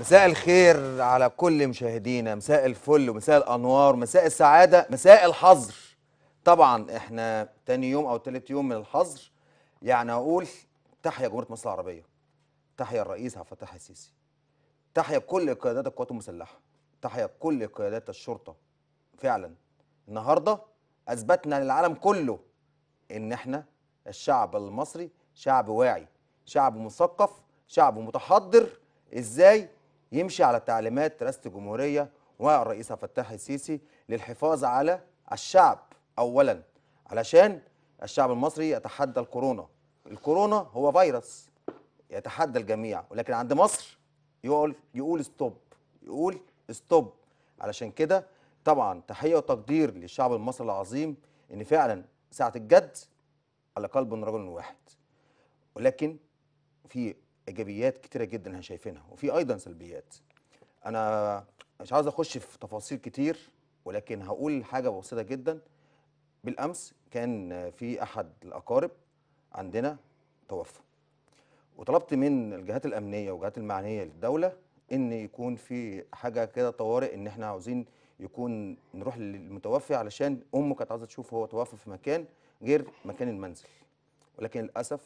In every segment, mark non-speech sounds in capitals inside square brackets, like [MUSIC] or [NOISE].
مساء الخير على كل مشاهدينا مساء الفل ومساء الانوار مساء السعاده مساء الحظر طبعا احنا تاني يوم او تالت يوم من الحظر يعني اقول تحيا جمهوريه مصر العربيه تحيا الرئيس عبد الفتاح السيسي تحيا كل قيادات القوات المسلحه تحيا كل قيادات الشرطه فعلا النهارده اثبتنا للعالم كله ان احنا الشعب المصري شعب واعي شعب مثقف شعب متحضر ازاي يمشي على تعليمات رئاسه الجمهوريه والرئيس عبد الفتاح السيسي للحفاظ على الشعب اولا علشان الشعب المصري يتحدى الكورونا الكورونا هو فيروس يتحدى الجميع ولكن عند مصر يقول يقول ستوب يقول ستوب علشان كده طبعا تحيه وتقدير للشعب المصري العظيم ان فعلا ساعه الجد على قلب رجل واحد ولكن في ايجابيات كتيره جدا احنا شايفينها وفي ايضا سلبيات انا مش عاوز اخش في تفاصيل كتير ولكن هقول حاجه بسيطه جدا بالامس كان في احد الاقارب عندنا توفى وطلبت من الجهات الامنيه والجهات المعنيه للدوله ان يكون في حاجه كده طوارئ ان احنا عاوزين يكون نروح للمتوفي علشان امه كانت عاوزه تشوف هو توفى في مكان غير مكان المنزل ولكن للاسف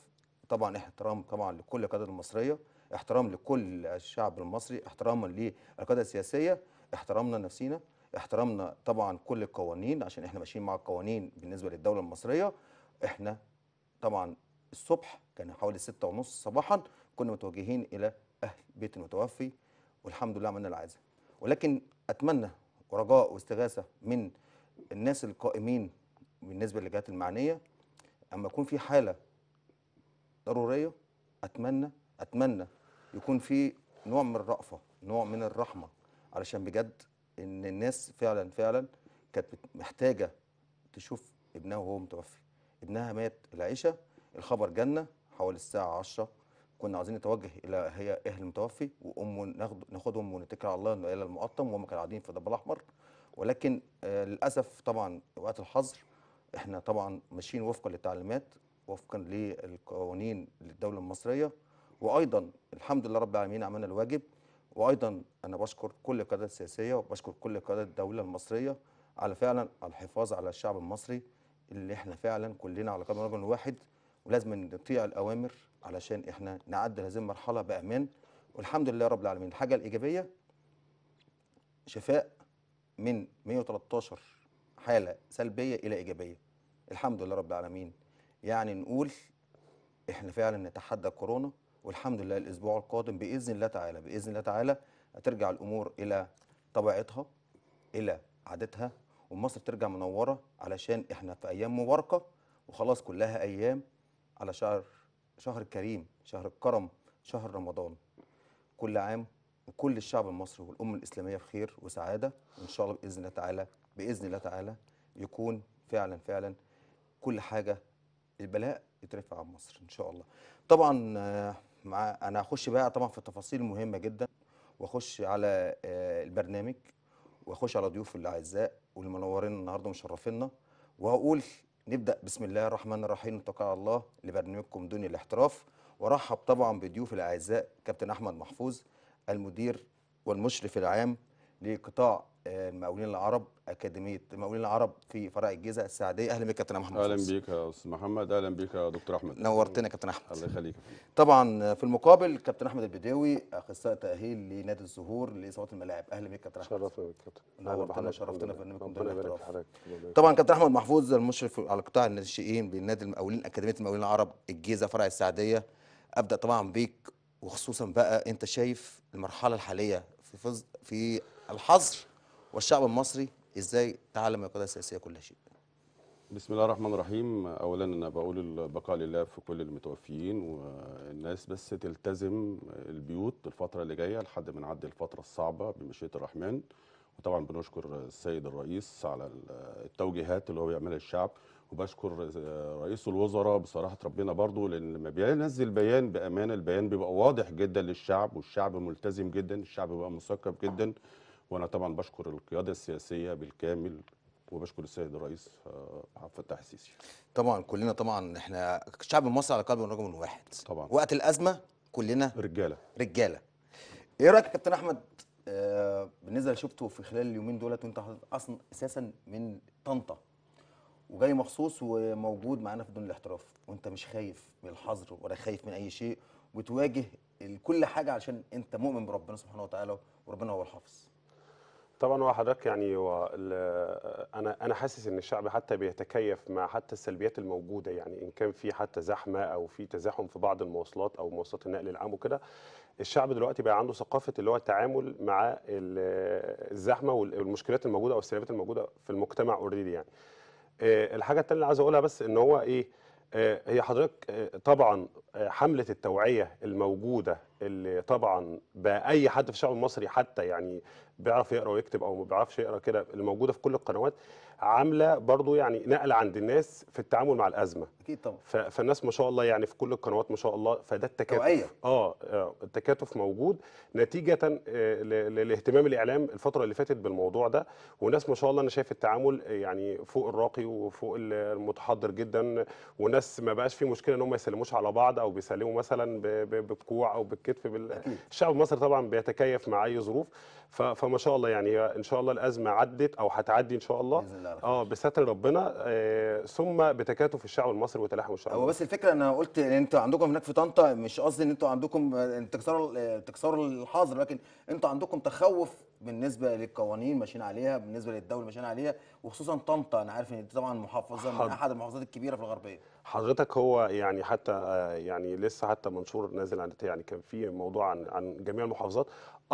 طبعا احترام طبعا لكل القيادات المصريه احترام لكل الشعب المصري احتراما للقياده السياسيه احترامنا لنفسينا احترامنا طبعا كل القوانين عشان احنا ماشيين مع القوانين بالنسبه للدوله المصريه احنا طبعا الصبح كان حوالي ستة ونص صباحا كنا متوجهين الى اهل بيت المتوفي والحمد لله عملنا العزاء ولكن اتمنى ورجاء واستغاثه من الناس القائمين بالنسبه للجهات المعنيه اما يكون في حاله ضروريه اتمنى اتمنى يكون في نوع من الرأفه نوع من الرحمه علشان بجد ان الناس فعلا فعلا كانت محتاجه تشوف ابنها وهو متوفي ابنها مات العشاء الخبر جانا حوالي الساعه 10 كنا عايزين نتوجه الى هي اهل المتوفي وامه ناخد ناخدهم ونتكل على الله انه الى المقطم وهم كانوا قاعدين في الضباب الاحمر ولكن آه للاسف طبعا وقت الحظر احنا طبعا ماشيين وفقا للتعليمات وفقا للقوانين للدوله المصريه وايضا الحمد لله رب العالمين عملنا الواجب وايضا انا بشكر كل القيادات السياسيه وبشكر كل قيادات الدوله المصريه على فعلا الحفاظ على الشعب المصري اللي احنا فعلا كلنا على قدم رجل واحد ولازم نطيع الاوامر علشان احنا نعدي هذه المرحله بامان والحمد لله رب العالمين الحاجه الايجابيه شفاء من 113 حاله سلبيه الى ايجابيه الحمد لله رب العالمين يعني نقول احنا فعلا نتحدى كورونا والحمد لله الاسبوع القادم باذن الله تعالى باذن الله تعالى هترجع الامور الى طبيعتها الى عادتها ومصر ترجع منوره علشان احنا في ايام مباركه وخلاص كلها ايام على شهر شهر كريم شهر الكرم شهر رمضان كل عام وكل الشعب المصري والامه الاسلاميه في خير وسعاده وان شاء الله باذن الله تعالى باذن الله تعالى يكون فعلا فعلا كل حاجه البلاء يترفع عن مصر ان شاء الله طبعا مع انا هخش بقى طبعا في التفاصيل المهمه جدا واخش على آه، البرنامج واخش على ضيوف الاعزاء واللي النهارده ومشرفينا وهقول نبدا بسم الله الرحمن الرحيم نتوكل على الله لبرنامجكم دنيا الاحتراف وارحب طبعا بضيوف الاعزاء كابتن احمد محفوظ المدير والمشرف العام لقطاع المقاولين العرب اكاديميه المقاولين العرب في فرع الجيزه السعديه اهلا بك كابتن محمد اهلا بيك يا استاذ محمد اهلا بيك يا دكتور احمد نورتنا يا كابتن احمد الله يخليك طبعا في المقابل كابتن احمد البداوي اخصائي تاهيل لنادي الزهور لاصابات الملاعب اهلا بك كابتن احمد يا كابتن نورتنا شرفتنا في برنامجكم ده طبعا كابتن احمد محفوظ المشرف على قطاع الناشئين بنادي المقاولين اكاديميه المقاولين العرب الجيزه فرع السعديه ابدا طبعا بيك وخصوصا بقى انت شايف المرحله الحاليه في في الحظر والشعب المصري ازاي تعلم القياده السياسيه كل شيء بسم الله الرحمن الرحيم اولا انا بقول البقاء لله في كل المتوفيين والناس بس تلتزم البيوت الفتره اللي جايه لحد ما نعدي الفتره الصعبه بمشيئه الرحمن وطبعا بنشكر السيد الرئيس على التوجيهات اللي هو بيعملها الشعب وبشكر رئيس الوزراء بصراحه ربنا برضو لان لما بينزل بيان بامانه البيان بيبقى واضح جدا للشعب والشعب ملتزم جدا الشعب بيبقى مثقف جدا وانا طبعا بشكر القياده السياسيه بالكامل وبشكر السيد الرئيس آه، عبد الفتاح السيسي طبعا كلنا طبعا احنا الشعب المصري على قلب رجل واحد طبعا وقت الازمه كلنا رجاله رجاله ايه رايك يا كابتن احمد آه، بالنسبه اللي شفته في خلال اليومين دولت وانت اصلا اساسا من طنطا وجاي مخصوص وموجود معانا في دون الاحتراف وانت مش خايف من الحظر ولا خايف من اي شيء وتواجه كل حاجه عشان انت مؤمن بربنا سبحانه وتعالى وربنا هو الحافظ طبعا هو حضرتك يعني و... انا انا حاسس ان الشعب حتى بيتكيف مع حتى السلبيات الموجوده يعني ان كان في حتى زحمه او في تزاحم في بعض المواصلات او مواصلات النقل العام وكده الشعب دلوقتي بقى عنده ثقافه اللي هو التعامل مع الزحمه والمشكلات الموجوده او السلبيات الموجوده في المجتمع اوريدي يعني آه، الحاجه الثانيه اللي عايز اقولها بس ان هو ايه آه، هي حضرتك آه، طبعا آه، حمله التوعيه الموجوده اللي طبعا بأي حد في الشعب المصري حتى يعني بيعرف يقرا ويكتب او ما بيعرفش يقرا كده اللي موجوده في كل القنوات عامله برضو يعني نقله عند الناس في التعامل مع الازمه اكيد طبعا فالناس ما شاء الله يعني في كل القنوات ما شاء الله فده التكاتف توعية. اه, آه، التكاتف موجود نتيجه آه، للاهتمام الاعلام الفتره اللي فاتت بالموضوع ده وناس ما شاء الله انا شايف التعامل يعني فوق الراقي وفوق المتحضر جدا وناس ما بقاش في مشكله ان هم ما يسلموش على بعض او بيسلموا مثلا بكوع او بالكتف بال... أكيد. الشعب المصري طبعا بيتكيف مع اي ظروف فما شاء الله يعني ان شاء الله الازمه عدت او هتعدي ان شاء الله على اه بستر ربنا آه، ثم بتكاتف الشعب المصري وتلاحم الشعب هو بس الفكره انا قلت ان انتوا عندكم هناك في طنطا مش قصدي ان انتوا عندكم تكسروا آه، تكسروا آه، الحظر لكن انتوا عندكم تخوف بالنسبه للقوانين ماشيين عليها بالنسبه للدوله ماشيين عليها وخصوصا طنطا انا عارف ان دي طبعا محافظه من من احد المحافظات الكبيره في الغربيه حضرتك هو يعني حتى يعني لسه حتى منشور نازل عن يعني كان في موضوع عن عن جميع المحافظات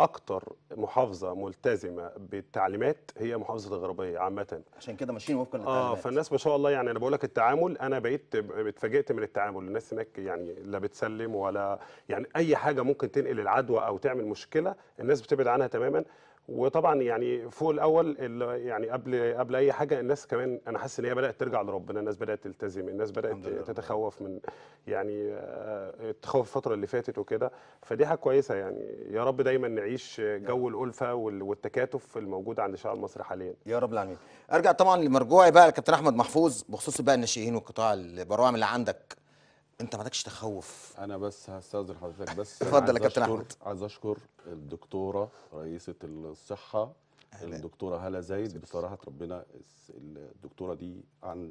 اكتر محافظه ملتزمه بالتعليمات هي محافظه الغربيه عامه عشان كده ماشيين وفقا آه، للتعليمات اه فالناس ما شاء الله يعني انا بقول لك التعامل انا بقيت اتفاجئت من التعامل الناس هناك يعني لا بتسلم ولا يعني اي حاجه ممكن تنقل العدوى او تعمل مشكله الناس بتبعد عنها تماما وطبعا يعني فوق الاول يعني قبل قبل اي حاجه الناس كمان انا حاسس ان هي بدات ترجع لربنا الناس بدات تلتزم الناس بدات تتخوف من يعني آه، تخوف الفتره اللي فاتت وكده فدي حاجه كويسه يعني يا رب دايما نعيش جو الالفه والتكاتف الموجود عند الشعب المصري حاليا يا رب العالمين ارجع طبعا لمرجوعي بقى لكابتن احمد محفوظ بخصوص بقى الناشئين والقطاع البرامج اللي عندك انت ما عندكش تخوف انا بس هستاذن حضرتك بس اتفضل يا كابتن احمد عايز اشكر الدكتوره رئيسه الصحه أهلا. الدكتوره هلا زايد بصراحه ربنا الدكتوره دي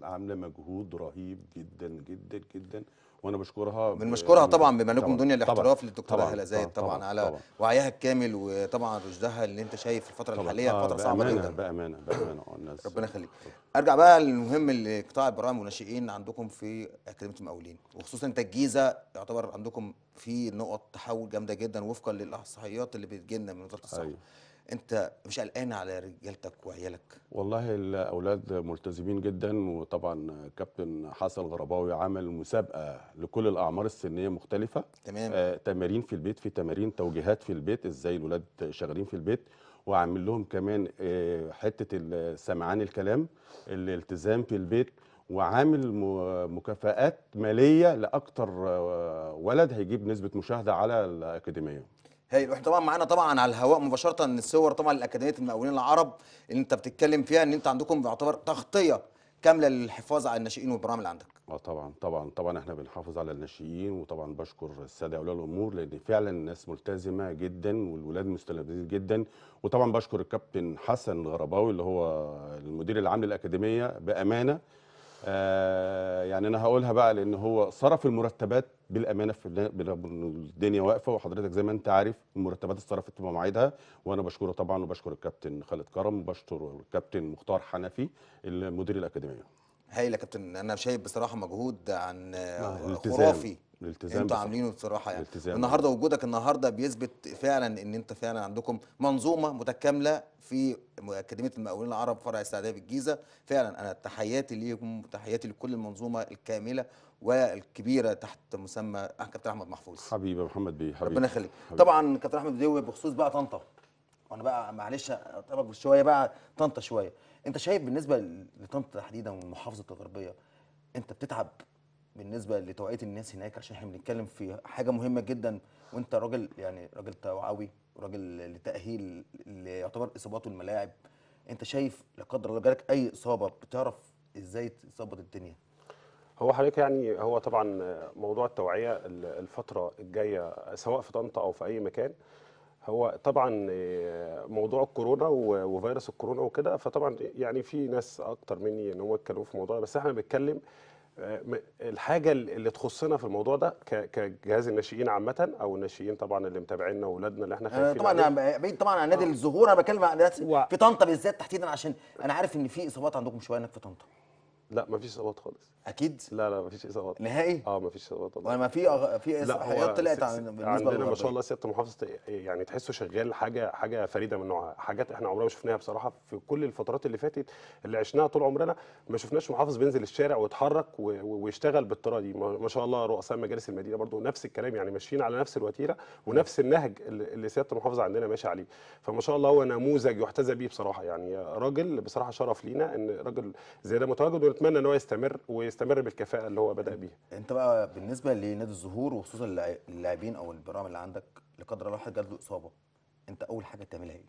عامله مجهود رهيب جدا جدا جدا وانا بشكرها بنشكرها يعني طبعا بما لكم دنيا الاحتراف للدكتوره هلا زايد طبعا, طبعا على وعيها الكامل وطبعا رشدها اللي انت شايف الفتره طبعًا الحاليه فتره صعبه جدا بامانه بامانه [CLEARS THROAT] الناس ربنا يخليك ارجع بقى للمهم اللي قطاع البرامج والناشئين عندكم في اكاديميه المقاولين وخصوصا انت الجيزه يعتبر عندكم في نقط تحول جامده جدا وفقا للاحصائيات اللي بتجي لنا من وزاره الصحه أيوه. انت مش قلقان على رجالتك وعيالك والله الاولاد ملتزمين جدا وطبعا كابتن حسن غرباوي عمل مسابقه لكل الاعمار السنيه مختلفه تمام آه تمارين في البيت في تمارين توجيهات في البيت ازاي الاولاد شغالين في البيت وعامل لهم كمان آه حته سمعان الكلام الالتزام في البيت وعامل مكافآت ماليه لاكثر آه، ولد هيجيب نسبه مشاهده على الاكاديميه هايل احنا طبعا معانا طبعا على الهواء مباشره الصور طبعا لاكاديميه المقاولين العرب اللي انت بتتكلم فيها ان انت عندكم يعتبر تغطيه كامله للحفاظ على الناشئين والبرامج اللي عندك. اه طبعا طبعا طبعا احنا بنحافظ على الناشئين وطبعا بشكر الساده اولياء الامور لان فعلا الناس ملتزمه جدا والولاد مستلذين جدا وطبعا بشكر الكابتن حسن غرباوي اللي هو المدير العام للاكاديميه بامانه آه يعني انا هقولها بقى لان هو صرف المرتبات بالامانه في الدنيا واقفه وحضرتك زي ما انت عارف المرتبات اتصرفت مواعيدها وانا بشكره طبعا وبشكر الكابتن خالد كرم وبشكر الكابتن مختار حنفي المدير الاكاديميه هايل يا كابتن انا شايف بصراحه مجهود عن خرافي الالتزام انتوا عاملينه بصراحه يعني الالتزام النهارده وجودك النهارده بيثبت فعلا ان انت فعلا عندكم منظومه متكامله في اكاديميه المقاولين العرب فرع في بالجيزه فعلا انا تحياتي ليكم وتحياتي لكل المنظومه الكامله والكبيره تحت مسمى كابتن احمد محفوظ حبيبي محمد بيه حبيبي ربنا يخليك طبعا كابتن احمد بيه بخصوص بقى طنطا وانا بقى معلش اطربك شويه بقى طنطا شويه انت شايف بالنسبه لطنطا تحديدا والمحافظه الغربيه انت بتتعب بالنسبه لتوعيه الناس هناك عشان احنا بنتكلم في حاجه مهمه جدا وانت راجل يعني راجل توعوي وراجل لتاهيل اللي يعتبر اصاباته الملاعب انت شايف لا قدر الله جالك اي اصابه بتعرف ازاي تظبط الدنيا هو حضرتك يعني هو طبعا موضوع التوعيه الفتره الجايه سواء في طنطا او في اي مكان هو طبعا موضوع الكورونا وفيروس الكورونا وكده فطبعا يعني في ناس اكتر مني ان هم اتكلموا في الموضوع بس احنا بنتكلم الحاجه اللي تخصنا في الموضوع ده كجهاز الناشئين عامه او الناشئين طبعا اللي متابعينا واولادنا اللي احنا خايفين طبعا بعيد طبعا عن نادي آه. الزهور انا بتكلم عن و... في طنطا بالذات تحديدا عشان انا عارف ان في اصابات عندكم شويه هناك في طنطا لا ما فيش اصابات خالص اكيد لا لا مفيش اصابات نهائي اه مفيش اصابات والله ما في أغ... في اصابات طلعت عن بالنسبه عندنا ما شاء الله سياده محافظه يعني تحسه شغال حاجه حاجه فريده من نوعها حاجات احنا عمرنا ما شفناها بصراحه في كل الفترات اللي فاتت اللي عشناها طول عمرنا ما شفناش محافظ بينزل الشارع ويتحرك و... ويشتغل بالطريقه دي ما شاء الله رؤساء مجالس المدينه برضو نفس الكلام يعني ماشيين على نفس الوتيره ونفس النهج اللي سياده المحافظه عندنا ماشي عليه فما شاء الله هو نموذج يحتذى به بصراحه يعني راجل بصراحه شرف لينا ان راجل زي ده متواجد ونتمنى ان هو يستمر ويست يستمر بالكفاءه اللي هو بدا بيها انت بقى بالنسبه لنادي الظهور وخصوصا اللاعبين او البرامج اللي عندك لقدر الله واحد جات اصابه انت اول حاجه تعملها ايه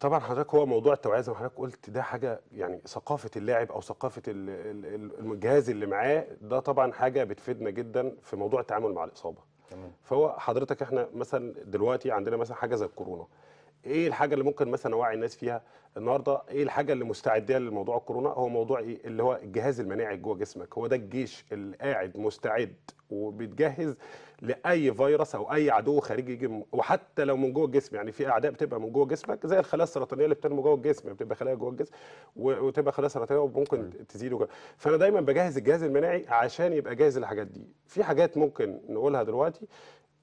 طبعا حضرتك هو موضوع التوعيه زي ما حضرتك قلت ده حاجه يعني ثقافه اللاعب او ثقافه الجهاز اللي معاه ده طبعا حاجه بتفيدنا جدا في موضوع التعامل مع الاصابه تمام. فهو حضرتك احنا مثلا دلوقتي عندنا مثلا حاجه زي الكورونا ايه الحاجه اللي ممكن مثلا اوعي الناس فيها النهارده ايه الحاجه اللي مستعديه لموضوع الكورونا هو موضوع ايه اللي هو الجهاز المناعي جوه جسمك هو ده الجيش اللي قاعد مستعد وبيتجهز لاي فيروس او اي عدو خارجي يجي وحتى لو من جوه الجسم يعني في اعداء بتبقى من جوه جسمك زي الخلايا السرطانيه اللي بتنمو جوه الجسم يعني بتبقى خلايا جوه الجسم وتبقى خلايا سرطانيه وممكن تزيد فانا دايما بجهز الجهاز المناعي عشان يبقى جاهز للحاجات دي في حاجات ممكن نقولها دلوقتي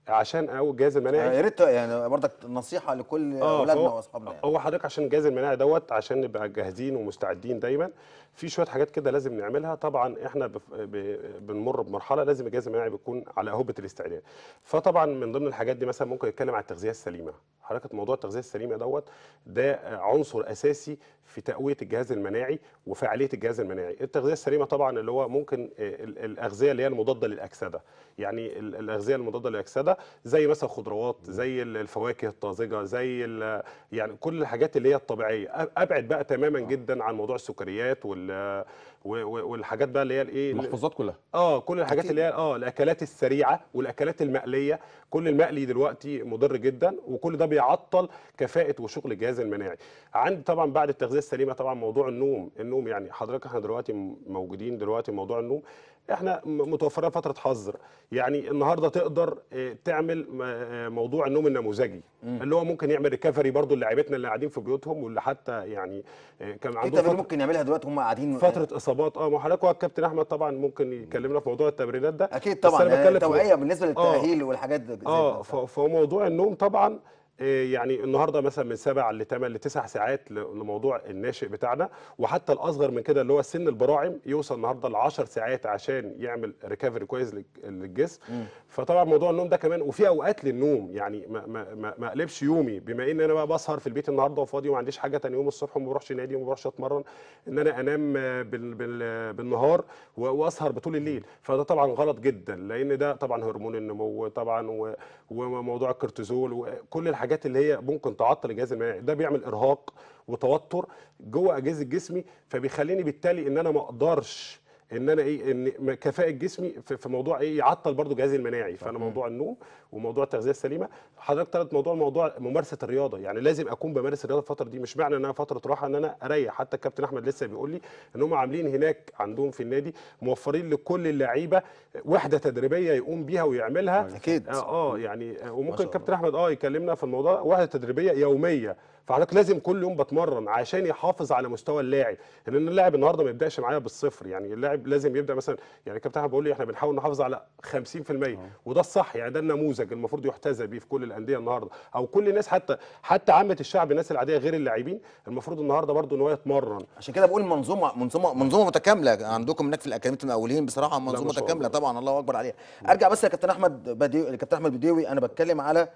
عشان او الجهاز المناعي آه، يا ريت يعني برضك نصيحه لكل آه، اولادنا واصحابنا يعني. هو حضرتك عشان الجهاز المناعي دوت عشان نبقى جاهزين ومستعدين دايما في شويه حاجات كده لازم نعملها طبعا احنا بف... ب... بنمر بمرحله لازم الجهاز المناعي بيكون على هبه الاستعداد فطبعا من ضمن الحاجات دي مثلا ممكن نتكلم على التغذيه السليمه حركه موضوع التغذيه السليمه دوت ده عنصر اساسي في تقويه الجهاز المناعي وفعاليه الجهاز المناعي التغذيه السليمه طبعا اللي هو ممكن الاغذيه اللي هي المضاده للاكسده يعني الاغذيه المضاده للاكسده ده زي مثلا خضروات زي الفواكه الطازجه زي يعني كل الحاجات اللي هي الطبيعيه ابعد بقى تماما آه. جدا عن موضوع السكريات وال والحاجات بقى اللي هي الايه المحفوظات كلها اه كل الحاجات اللي هي اه الاكلات السريعه والاكلات المقليه كل المقلي دلوقتي مضر جدا وكل ده بيعطل كفاءه وشغل الجهاز المناعي عند طبعا بعد التغذيه السليمه طبعا موضوع النوم النوم يعني حضرتك احنا دلوقتي موجودين دلوقتي موضوع النوم احنا متوفره فتره حظر يعني النهارده تقدر آه، تعمل آه، موضوع النوم النموذجي اللي هو ممكن يعمل ريكفري برضو لعيبتنا اللي قاعدين في بيوتهم واللي حتى يعني آه، كان عندهم ممكن يعملها دلوقتي هم قاعدين فتره الاصابات اه ما حضرتك الكابتن احمد طبعا ممكن يكلمنا في موضوع التمرينات ده اكيد طبعا التوعيه بالنسبه آه. للتاهيل آه والحاجات دي اه فموضوع النوم طبعا آه، يعني النهارده مثلا من سبع لثمان لتسع ساعات لموضوع الناشئ بتاعنا وحتى الاصغر من كده اللي هو سن البراعم يوصل النهارده ل 10 ساعات عشان يعمل ريكفري كويس للجسم م. فطبعا موضوع النوم ده كمان وفي اوقات للنوم يعني ما ما ما, ما اقلبش يومي بما ان انا بقى بسهر في البيت النهارده وفاضي وما عنديش حاجه ثاني يوم الصبح وما بروحش نادي وما بروحش اتمرن ان انا انام بال بال بالنهار واسهر بطول الليل فده طبعا غلط جدا لان ده طبعا هرمون النمو طبعا وموضوع الكورتيزول وكل الحاجات الحاجات اللي هي ممكن تعطل الجهاز المناعي ده بيعمل ارهاق وتوتر جوه اجهزه جسمي فبيخليني بالتالي ان انا ما اقدرش ان انا ايه ان كفاءه جسمي في موضوع ايه يعطل برضو جهازي المناعي فانا موضوع النوم وموضوع التغذيه السليمه حضرتك ثالث موضوع موضوع ممارسه الرياضه يعني لازم اكون بمارس الرياضه الفتره دي مش معنى ان انا فتره راحه ان انا اريح حتى الكابتن احمد لسه بيقول لي ان هم عاملين هناك عندهم في النادي موفرين لكل اللعيبه وحده تدريبيه يقوم بيها ويعملها أيوة، اكيد اه, آه يعني آه، وممكن الكابتن احمد اه يكلمنا في الموضوع وحده تدريبيه يوميه فحضرتك لازم كل يوم بتمرن عشان يحافظ على مستوى اللاعب لان اللاعب النهارده ما يبداش معايا بالصفر يعني اللاعب لازم يبدا مثلا يعني كابتن احمد بيقول لي احنا بنحاول نحافظ على 50% آه. وده الصح يعني ده النموذج المفروض يحتذى بيه في كل الانديه النهارده او كل الناس حتى حتى عامه الشعب الناس العاديه غير اللاعبين المفروض النهارده برده ان هو يتمرن عشان كده بقول منظومه منظومه منظومه متكامله عندكم هناك في الاكاديميه المقاولين بصراحه منظومه متكامله طبعا الله اكبر عليها ارجع بس يا كابتن احمد بديو كابتن احمد بديوي انا بتكلم على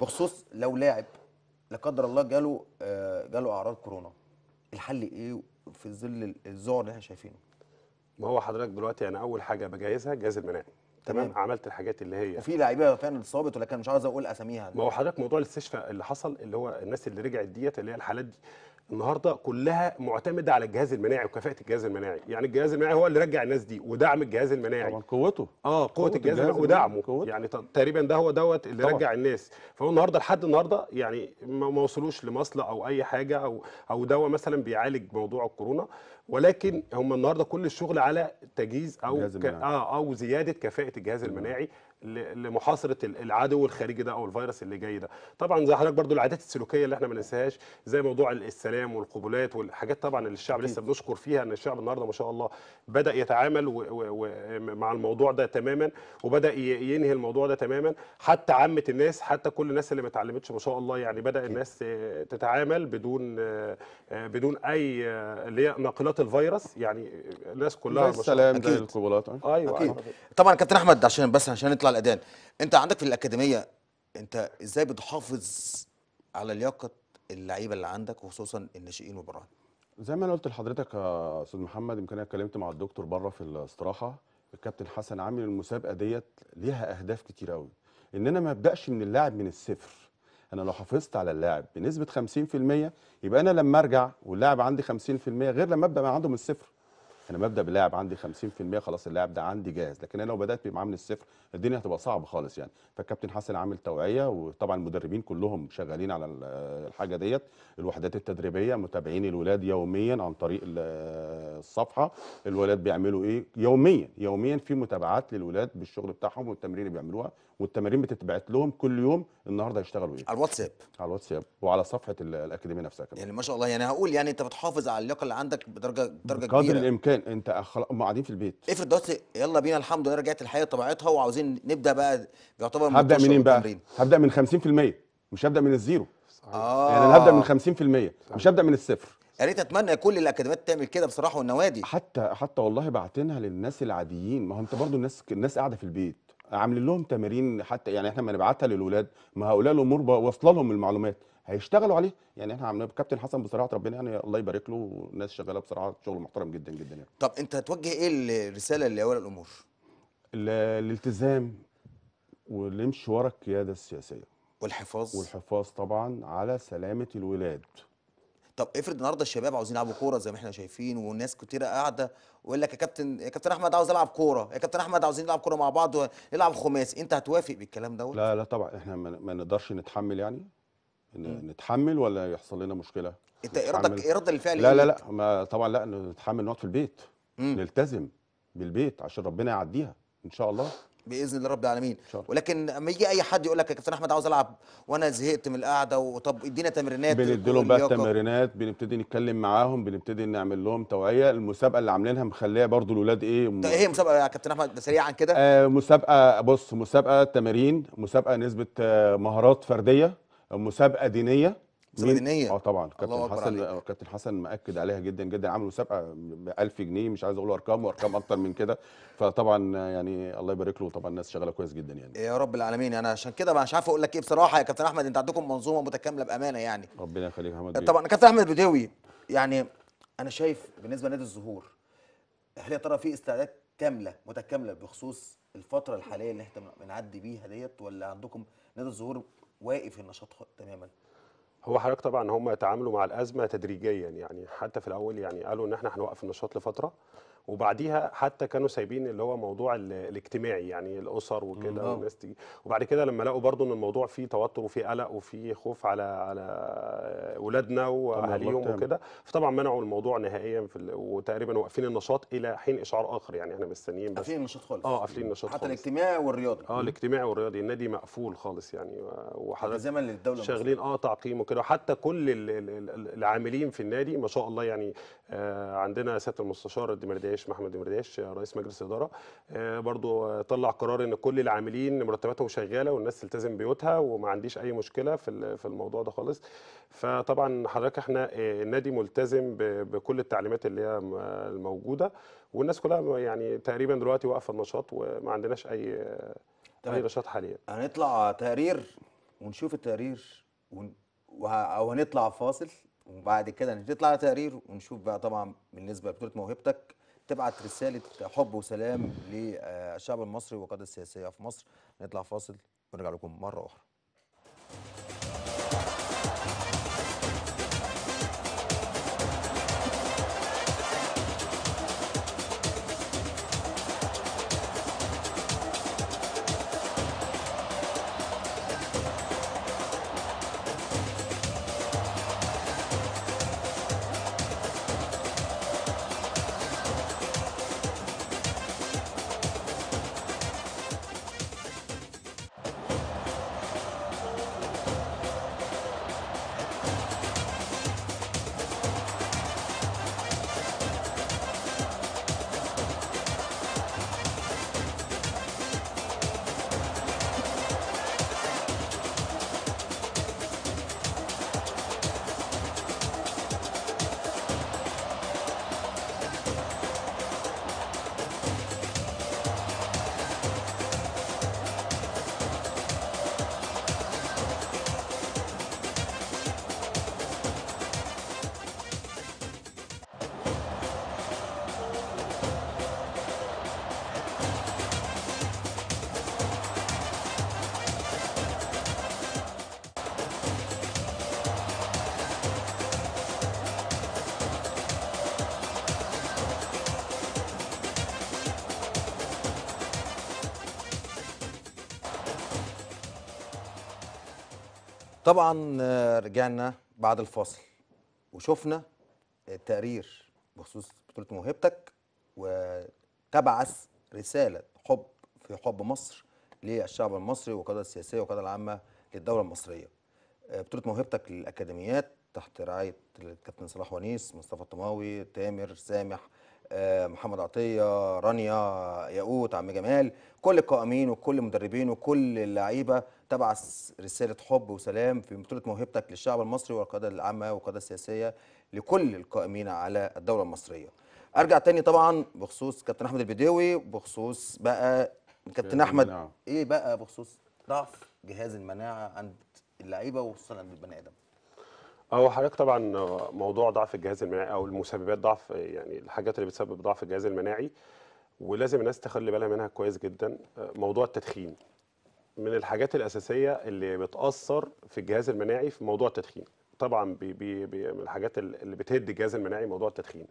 بخصوص لو لاعب لا قدر الله جاله آه، جاله اعراض كورونا الحل ايه في ظل الذعر اللي احنا شايفينه ما هو حضرتك دلوقتي انا يعني اول حاجه بجهزها جهاز المناعه تمام. عملت الحاجات اللي هي وفي لعيبه فعلا اتصابت ولكن مش عايز اقول اساميها ما هو حضرتك موضوع الاستشفاء اللي حصل اللي هو الناس اللي رجعت ديت اللي هي الحالات دي النهارده كلها معتمده على الجهاز المناعي وكفاءه الجهاز المناعي يعني الجهاز المناعي هو اللي رجع الناس دي ودعم الجهاز المناعي طبعا قوته اه قوه, قوة الجهاز, الجهاز ودعمه قوته. يعني تقريبا ده هو دوت اللي طبعا. رجع الناس فهو النهارده لحد النهارده يعني ما وصلوش لمصل او اي حاجه او او دواء مثلا بيعالج موضوع الكورونا ولكن هم النهارده كل الشغل على تجهيز او ك... آه او زياده كفاءه الجهاز المناعي لمحاصره العدو الخارجي ده او الفيروس اللي جاي ده طبعا زي حضرتك برضو العادات السلوكيه اللي احنا ما ننساهاش زي موضوع السلام والقبلات والحاجات طبعا اللي الشعب لسه بنشكر فيها ان الشعب النهارده ما شاء الله بدا يتعامل و... و... و... مع الموضوع ده تماما وبدا ي... ينهي الموضوع ده تماما حتى عامه الناس حتى كل الناس اللي ما اتعلمتش ما شاء الله يعني بدا الناس تتعامل بدون آه، بدون اي آه، اللي هي ناقلات قبلات الفيروس يعني الناس كلها سلام زي القبلات آه. ايوه أكيد. أيوة. طبعا كابتن احمد عشان بس عشان نطلع الاذان انت عندك في الاكاديميه انت ازاي بتحافظ على لياقه اللعيبه اللي عندك وخصوصا الناشئين والبراءه زي ما انا قلت لحضرتك يا استاذ محمد يمكن انا اتكلمت مع الدكتور بره في الاستراحه الكابتن حسن عامل المسابقه ديت ليها اهداف كتير قوي ان انا ما ابداش من اللاعب من الصفر انا لو حافظت على اللاعب بنسبه 50% يبقى انا لما ارجع واللاعب عندي 50% غير لما ابدا من عنده من الصفر انا ببدا بلاعب عندي 50% خلاص اللاعب ده عندي جاهز لكن انا لو بدات معاه من الصفر الدنيا هتبقى صعبه خالص يعني فالكابتن حسن عامل توعيه وطبعا المدربين كلهم شغالين على الحاجه ديت الوحدات التدريبيه متابعين الولاد يوميا عن طريق الصفحه الولاد بيعملوا ايه يوميا يوميا في متابعات للولاد بالشغل بتاعهم والتمرين اللي بيعملوها والتمارين بتتبعت لهم كل يوم النهارده هيشتغلوا ايه على الواتساب على الواتساب وعلى صفحه الاكاديميه نفسها كمان يعني ما شاء الله يعني هقول يعني انت بتحافظ على اللياقه اللي عندك بدرجه درجه كبيره قدر الامكان انت أخل... هم قاعدين في البيت افرض دلوقتي يلا بينا الحمد لله رجعت الحياه لطبيعتها وعاوزين نبدا بقى يعتبر هبدا منين بقى التمرين. هبدا من 50% مش هبدا من الزيرو صحيح. آه. يعني انا هبدا من 50% مش هبدا من الصفر يا ريت اتمنى كل الاكاديميات تعمل كده بصراحه والنوادي حتى حتى والله بعتنها للناس العاديين ما هو انت برضو الناس الناس قاعده في البيت عاملين لهم تمارين حتى يعني احنا لما نبعتها للولاد ما هؤلاء الامور واصله لهم المعلومات هيشتغلوا عليه يعني احنا عاملين كابتن حسن بصراحه ربنا يعني الله يبارك له ناس شغاله بصراحه شغل محترم جدا جدا يعني طب انت هتوجه ايه الرساله لاولياء الامور الالتزام واللي يمشي ورا القياده السياسيه والحفاظ والحفاظ طبعا على سلامه الولاد طب افرض النهارده الشباب عاوزين يلعبوا كوره زي ما احنا شايفين والناس كتيره قاعده ويقول لك يا كابتن يا كابتن احمد عاوز العب كوره يا كابتن احمد عاوزين نلعب كوره مع بعض نلعب خماسي انت هتوافق بالكلام دوت لا لا طبعا احنا ما نقدرش نتحمل يعني نتحمل ولا يحصل لنا مشكله انت ارادك اراده الفعل لا لا إيه؟ لا ما طبعا لا نتحمل نقعد في البيت مم. نلتزم بالبيت عشان ربنا يعديها ان شاء الله باذن الله رب العالمين شارك. ولكن اما يجي اي حد يقول لك يا كابتن احمد عاوز العب وانا زهقت من القعده وطب ادينا تمرينات بنديلهم بقى تمرينات بنبتدي نتكلم معاهم بنبتدي نعمل لهم توعيه المسابقه اللي عاملينها مخليه برضو الاولاد ايه م... ايه مسابقه يا كابتن احمد سريعا كده آه مسابقه بص مسابقه تمارين مسابقه نسبه آه، مهارات فرديه مسابقه دينيه مسابقه اه طبعا كابتن حسن كابتن حسن مأكد عليها جدا جدا عملوا مسابقه ب 1000 جنيه مش عايز اقول ارقام وارقام اكتر من كده فطبعا يعني الله يبارك له طبعا الناس شغاله كويس جدا يعني يا رب العالمين انا عشان كده مش عارف اقول لك ايه بصراحه يا كابتن احمد انت عندكم منظومه متكامله بامانه يعني ربنا يخليك يا احمد طبعا كابتن احمد بدوي يعني انا شايف بالنسبه لنادي الزهور هل يا ترى في استعداد كامله متكامله بخصوص الفتره الحاليه اللي احنا بنعدي بيها ديت ولا عندكم نادي الزهور واقف النشاط تماما هو حضرتك طبعا هم تعاملوا مع الازمه تدريجيا يعني حتى في الاول يعني قالوا ان احنا هنوقف النشاط لفتره وبعديها حتى كانوا سايبين اللي هو موضوع الاجتماعي يعني الاسر وكده والناس تيجي وبعد كده لما لقوا برضو ان الموضوع فيه توتر وفيه قلق وفيه خوف على على اولادنا واهاليهم وكده فطبعا منعوا الموضوع نهائيا في وتقريبا واقفين النشاط الى حين اشعار اخر يعني احنا مستنيين بس قافلين النشاط خالص اه قافلين النشاط حتى الاجتماعي والرياضي اه الاجتماعي والرياضي النادي مقفول خالص يعني وحضرتك زمن للدوله شغالين اه تعقيم وكده وحتى كل العاملين في النادي ما شاء الله يعني آه، عندنا سياده المستشار الدمرداش محمد دمرداش آه، رئيس مجلس الاداره آه، برضو طلع قرار ان كل العاملين مرتباتهم شغاله والناس تلتزم بيوتها وما عنديش اي مشكله في في الموضوع ده خالص فطبعا حضرتك احنا النادي ملتزم بكل التعليمات اللي هي الموجوده والناس كلها يعني تقريبا دلوقتي واقفه النشاط وما عندناش اي اي نشاط حاليا هنطلع تقرير ونشوف التقرير ون... وه... او هنطلع فاصل وبعد كده نطلع على تقرير ونشوف بقى طبعا بالنسبه لبطوله موهبتك تبعت رساله حب وسلام للشعب المصري والقاده السياسيه في مصر نطلع فاصل ونرجع لكم مره اخرى طبعا آه، رجعنا بعد الفاصل وشفنا التقرير بخصوص بطولة موهبتك وتبعث رسالة حب في حب مصر للشعب المصري والقيادة السياسية والقيادة العامة للدولة المصرية آه، بطولة موهبتك للأكاديميات تحت رعاية الكابتن صلاح ونيس مصطفى الطماوي تامر سامح آه، محمد عطيه رانيا ياقوت عم جمال كل القائمين وكل المدربين وكل اللعيبه تبعث رساله حب وسلام في بطوله موهبتك للشعب المصري والقياده العامه والقياده السياسيه لكل القائمين على الدوله المصريه. ارجع تاني طبعا بخصوص كابتن احمد البديوي بخصوص بقى كابتن احمد ايه بقى بخصوص ضعف جهاز المناعه عند اللعيبه وخصوصا عند البني ادم؟ هو حضرتك طبعا موضوع ضعف الجهاز المناعي او المسببات ضعف يعني الحاجات اللي بتسبب ضعف الجهاز المناعي ولازم الناس تخلي بالها منها كويس جدا موضوع التدخين من الحاجات الاساسيه اللي بتاثر في الجهاز المناعي في موضوع التدخين طبعا بي بي بي من الحاجات اللي بتهد الجهاز المناعي موضوع التدخين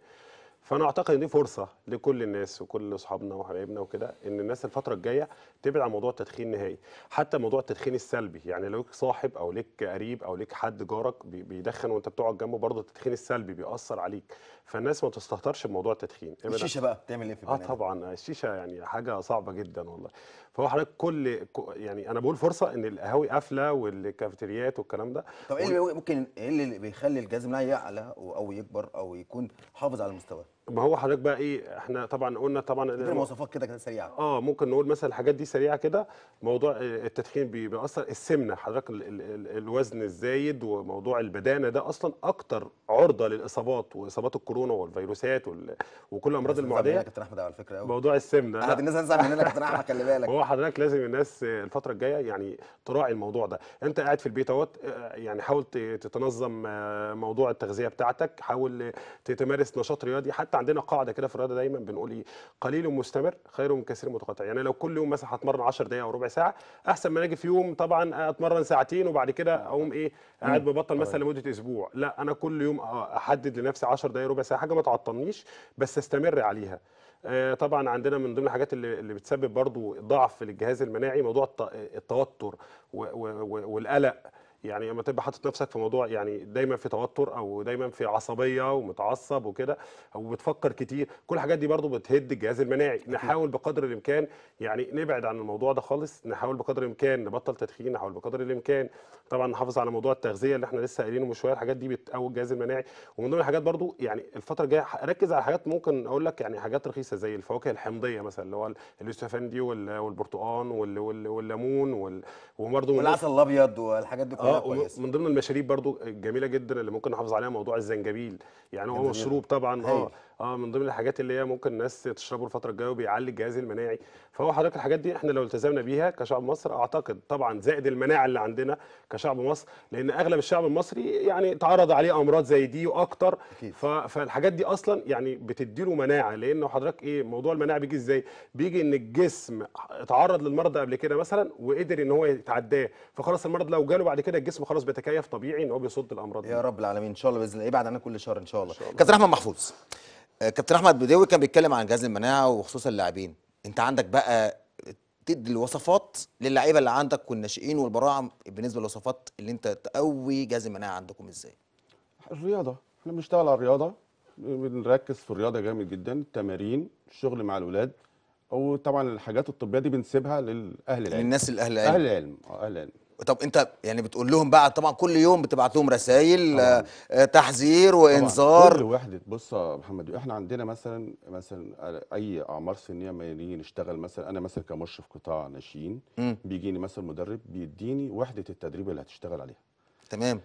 فانا اعتقد ان دي فرصه لكل الناس وكل اصحابنا وحبايبنا وكده ان الناس الفتره الجايه تبعد عن موضوع التدخين النهائي حتى موضوع التدخين السلبي يعني لو لك صاحب او لك قريب او لك حد جارك بيدخن وانت بتقعد جنبه برضه التدخين السلبي بيأثر عليك فالناس ما تستهترش بموضوع التدخين الشيشه بقى بتعمل ايه في اه طبعا الشيشه يعني حاجه صعبه جدا والله فهو حضرتك كل يعني انا بقول فرصه ان القهاوي قافله والكافيتريات والكلام ده طب ايه اللي ممكن ايه اللي بيخلي الجهاز المناعي يعلى او يكبر او يكون حافظ على المستوى ما هو حضرتك بقى ايه احنا طبعا قلنا طبعا المواصفات مواصفات كده كده سريعه اه ممكن نقول مثلا الحاجات دي سريعه كده موضوع آه، التدخين بيأثر السمنه حضرتك ال ال ال الوزن الزايد وموضوع البدانه ده اصلا اكتر عرضه للاصابات واصابات الكورونا والفيروسات وال... وكل الامراض المعديه كابتن احمد على فكره أوه. موضوع السمنه احنا الناس هتزعل مننا كابتن احمد خلي [LAUGHS] بالك هو حضرتك لازم الناس آه، الفتره الجايه يعني تراعي الموضوع ده انت قاعد في البيت اهوت آه، يعني حاول تتنظم موضوع التغذيه بتاعتك حاول تمارس نشاط رياضي حتى عندنا قاعده كده في الرياضه دايما بنقول ايه قليل مستمر خير من كثير متقطع يعني لو كل يوم مثلا هتمرن 10 دقائق او ربع ساعه احسن ما اجي في يوم طبعا اتمرن ساعتين وبعد كده اقوم ايه قاعد ببطل طيب. مثلا لمده اسبوع لا انا كل يوم احدد لنفسي 10 دقائق ربع ساعه حاجه ما تعطلنيش بس استمر عليها آه، طبعا عندنا من ضمن الحاجات اللي, اللي بتسبب برضو ضعف للجهاز المناعي موضوع التوتر والقلق يعني اما تبقى حاطط نفسك في موضوع يعني دايما في توتر او دايما في عصبيه ومتعصب وكده او بتفكر كتير كل الحاجات دي برضو بتهد الجهاز المناعي نحاول بقدر الامكان يعني نبعد عن الموضوع ده خالص نحاول بقدر الامكان نبطل تدخين نحاول بقدر الامكان طبعا نحافظ على موضوع التغذيه اللي احنا لسه قايلينه من شويه الحاجات دي بتقوي الجهاز المناعي ومن ضمن الحاجات برضو يعني الفتره الجايه ركز على حاجات ممكن اقول لك يعني حاجات رخيصه زي الفواكه الحمضيه مثلا اللي هو اليوسفندي والبرتقال والليمون وبرضه والعسل الابيض والحاجات دي كلها كويسه من ضمن المشاريب برضو الجميله جدا اللي ممكن نحافظ عليها موضوع الزنجبيل يعني هو مشروب طبعا اه اه من ضمن الحاجات اللي هي ممكن الناس تشربه الفتره الجايه وبيعلي الجهاز المناعي فهو حضرتك الحاجات دي احنا لو التزمنا بيها كشعب مصر اعتقد طبعا زائد المناعه اللي عندنا كشعب مصر لان اغلب الشعب المصري يعني تعرض عليه امراض زي دي واكتر ف... فالحاجات دي اصلا يعني بتدي له مناعه لانه حضرتك ايه موضوع المناعه بيجي ازاي بيجي ان الجسم اتعرض للمرض ده قبل كده مثلا وقدر ان هو يتعداه فخلاص المرض لو جاله بعد كده الجسم خلاص بيتكيف طبيعي ان هو بيصد الامراض يا دي. رب العالمين ان شاء الله باذن الله يبعد عنا كل شهر ان شاء الله, الله. كابتن احمد محفوظ آه، كابتن احمد بدوي كان بيتكلم عن جهاز المناعه وخصوصا اللاعبين انت عندك بقى تدي الوصفات للعيبه اللي عندك والناشئين والبراعم بالنسبه للوصفات اللي انت تقوي جهاز المناعه عندكم ازاي الرياضه احنا بنشتغل على الرياضه بنركز في الرياضه جامد جدا التمارين الشغل مع الاولاد وطبعا الحاجات الطبيه دي بنسيبها للاهل العلم للناس الاهل العلم اهل العلم آه، اهل العلم طب انت يعني بتقول لهم بقى طبعا كل يوم بتبعت لهم رسائل طبعاً. آه، آه، تحذير وانذار كل وحده بص يا محمد احنا عندنا مثلا مثلا اي اعمار سنيه ما نيجي نشتغل مثلا انا مثلا كمشرف قطاع ناشئين بيجيني مثلا مدرب بيديني وحده التدريب اللي هتشتغل عليها تمام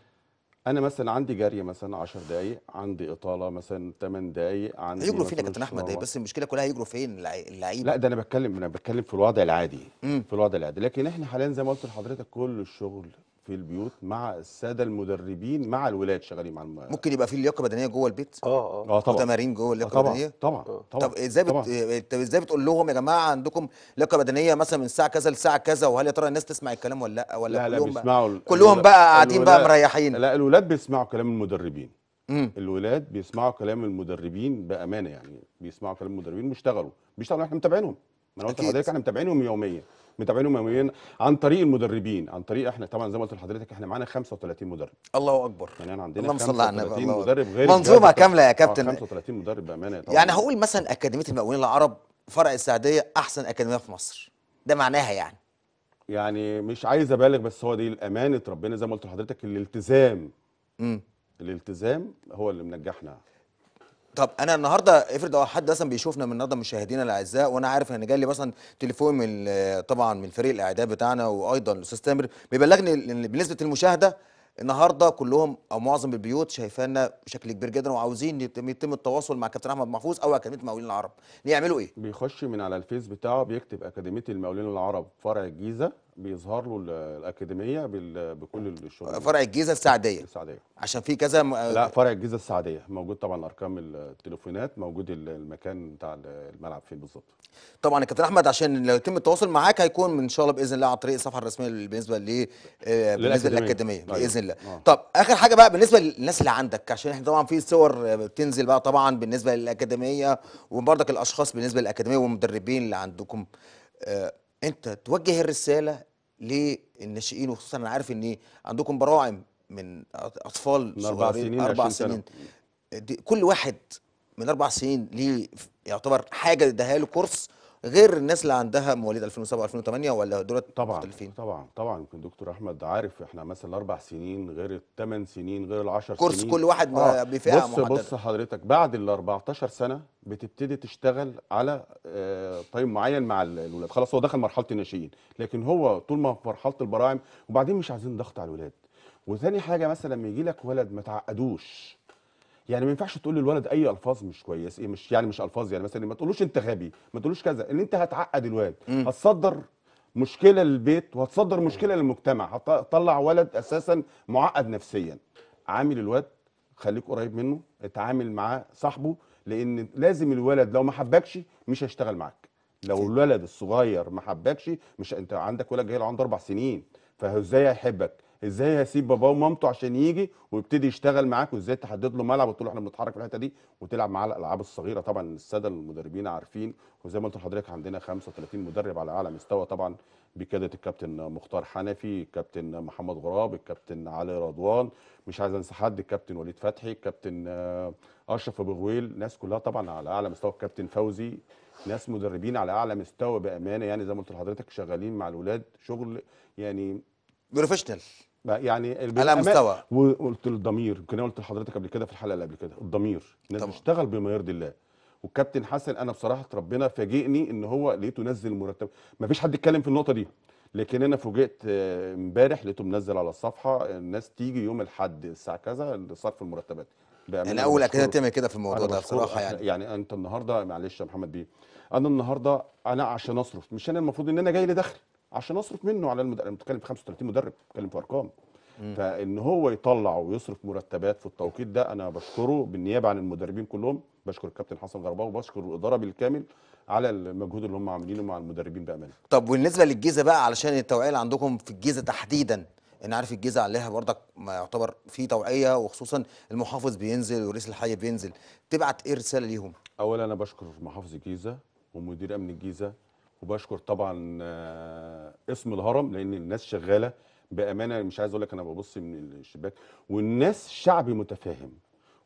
انا مثلا عندي جري مثلا 10 دقائق عندي اطاله مثلا 8 دقائق عندي يجروا فين يا كابتن احمد هي بس المشكله كلها يجروا فين اللعيبه لا ده انا بتكلم انا بتكلم في الوضع العادي مم. في الوضع العادي لكن احنا حاليا زي ما قلت لحضرتك كل الشغل في البيوت مع الساده المدربين مع الولاد شغالين مع الم... ممكن يبقى في لياقه بدنيه جوه البيت اه اه, آه، طبعا تمارين جوه آه، اللياقه آه البدنيه طبعا طبعا طب ازاي بت... إيه، ازاي بتقول لهم يا جماعه عندكم لياقه بدنيه مثلا من الساعه كذا لساعه كذا وهل يا ترى الناس تسمع الكلام ولا لا ولا لا لا بيسمعوا بقى... كلهم بقى قاعدين بقى مريحين لا الولاد بيسمعوا كلام المدربين مم. الولاد بيسمعوا كلام المدربين بامانه يعني بيسمعوا كلام المدربين بيشتغلوا بيشتغلوا احنا متابعينهم ما انا قلت لحضرتك احنا متابعينهم يوميا متابعينه يوميا عن طريق المدربين عن طريق احنا طبعا زي ما قلت لحضرتك احنا معانا 35 مدرب الله اكبر يعني عندنا 35 مدرب غير منظومه كامله يا كابتن 35 آه، مدرب بامانه طبعا يعني هقول مثلا اكاديميه المقاولين العرب فرع السعديه احسن اكاديميه في مصر ده معناها يعني يعني مش عايز ابالغ بس هو دي امانه ربنا زي ما قلت لحضرتك الالتزام امم الالتزام هو اللي منجحنا طب انا النهارده افرض اه حد مثلا بيشوفنا من النهارده مشاهدينا الاعزاء وانا عارف ان جالي مثلا تليفون من طبعا من فريق الاعداد بتاعنا وايضا الاستاذ تامر بيبلغني ان بنسبه المشاهده النهارده كلهم او معظم البيوت شايفانا بشكل كبير جدا وعاوزين يتم التواصل مع كابتن احمد محفوظ او اكاديميه المقاولين العرب يعملوا ايه بيخش من على الفيس بتاعه بيكتب اكاديميه المقاولين العرب فرع الجيزه بيظهر له الاكاديميه بكل الشغل فرع الجيزه السعديه السعديه عشان في كذا م... لا فرع الجيزه السعديه موجود طبعا ارقام التليفونات موجود المكان بتاع الملعب فين بالظبط طبعا يا كابتن احمد عشان لو يتم التواصل معاك هيكون ان شاء الله باذن الله على طريق الصفحه الرسميه بالنسبه ل آه، بالنسبه للاكاديميه أيوه. باذن الله آه. طب اخر حاجه بقى بالنسبه للناس اللي عندك عشان احنا طبعا في صور بتنزل بقى طبعا بالنسبه للاكاديميه وبرضك الاشخاص بالنسبه للاكاديميه والمدربين اللي عندكم آه انت توجه الرساله للناشئين وخصوصا انا عارف ان عندكم براعم من اطفال من اربع سنين اربع سنين كل واحد من اربع سنين ليه يعتبر حاجه اداها له كورس غير الناس اللي عندها مواليد 2007 2008 ولا دولت طبعا مختلفين؟ طبعا طبعا يمكن دكتور احمد عارف احنا مثلا الاربع سنين غير الثمان سنين غير ال10 سنين كورس كل واحد آه بفئه بص محدده بص حضرتك بعد ال 14 سنه بتبتدي تشتغل على طيب معين مع الاولاد خلاص هو دخل مرحله الناشئين لكن هو طول ما في مرحله البراعم وبعدين مش عايزين ضغط على الاولاد وثاني حاجه مثلا لما يجي لك ولد ما تعقدوش يعني ما ينفعش تقول للولد اي الفاظ مش كويس ايه مش يعني مش الفاظ يعني مثلا ما تقولوش انت غبي ما تقولوش كذا ان انت هتعقد الولد هتصدر مشكله للبيت وهتصدر مشكله للمجتمع هتطلع ولد اساسا معقد نفسيا عامل الولد خليك قريب منه اتعامل معاه صاحبه لان لازم الولد لو ما حبكش مش هيشتغل معاك لو الولد الصغير ما حبكش مش انت عندك ولد جاي له عنده اربع سنين فازاي هيحبك ازاي هسيب باباه ومامته عشان يجي ويبتدي يشتغل معاك وازاي تحدد له ملعب وتقول له احنا بنتحرك في الحته دي وتلعب معاه الالعاب الصغيره طبعا الساده المدربين عارفين وزي ما قلت لحضرتك عندنا 35 مدرب على اعلى مستوى طبعا بقياده الكابتن مختار حنفي الكابتن محمد غراب الكابتن علي رضوان مش عايز انسى حد الكابتن وليد فتحي الكابتن اشرف ابو غويل ناس كلها طبعا على اعلى مستوى الكابتن فوزي ناس مدربين على اعلى مستوى بامانه يعني زي ما قلت لحضرتك شغالين مع الاولاد شغل يعني بروفيشنال يعني على مستوى وقلت للضمير يمكن انا قلت لحضرتك قبل كده في الحلقه اللي قبل كده الضمير الناس بتشتغل بما يرضي الله والكابتن حسن انا بصراحه ربنا فاجئني ان هو لقيته نزل مرتب مفيش حد يتكلم في النقطه دي لكن انا فوجئت آه، امبارح لقيته منزل على الصفحه الناس تيجي يوم الاحد الساعه كذا لصرف المرتبات انا اول اكيد تعمل كده في الموضوع ده بصراحه يعني يعني انت النهارده معلش يا محمد بيه انا النهارده انا عشان اصرف مش انا المفروض ان انا جاي لي دخل عشان اصرف منه على المدرب انا بتكلم في 35 مدرب بتكلم في ارقام فان هو يطلع ويصرف مرتبات في التوقيت ده انا بشكره بالنيابه عن المدربين كلهم بشكر الكابتن حسن غرباوي وبشكر الاداره بالكامل على المجهود اللي هم عاملينه مع المدربين بامانه طب وبالنسبه للجيزه بقى علشان التوعيه اللي عندكم في الجيزه تحديدا انا عارف الجيزه عليها بردك ما يعتبر في توعيه وخصوصا المحافظ بينزل ورئيس الحي بينزل تبعت ايه رساله ليهم اولا انا بشكر محافظ الجيزه ومدير امن الجيزه وبشكر طبعا آه، اسم الهرم لان الناس شغاله بامانه مش عايز اقول لك انا ببص من الشباك والناس شعبي متفاهم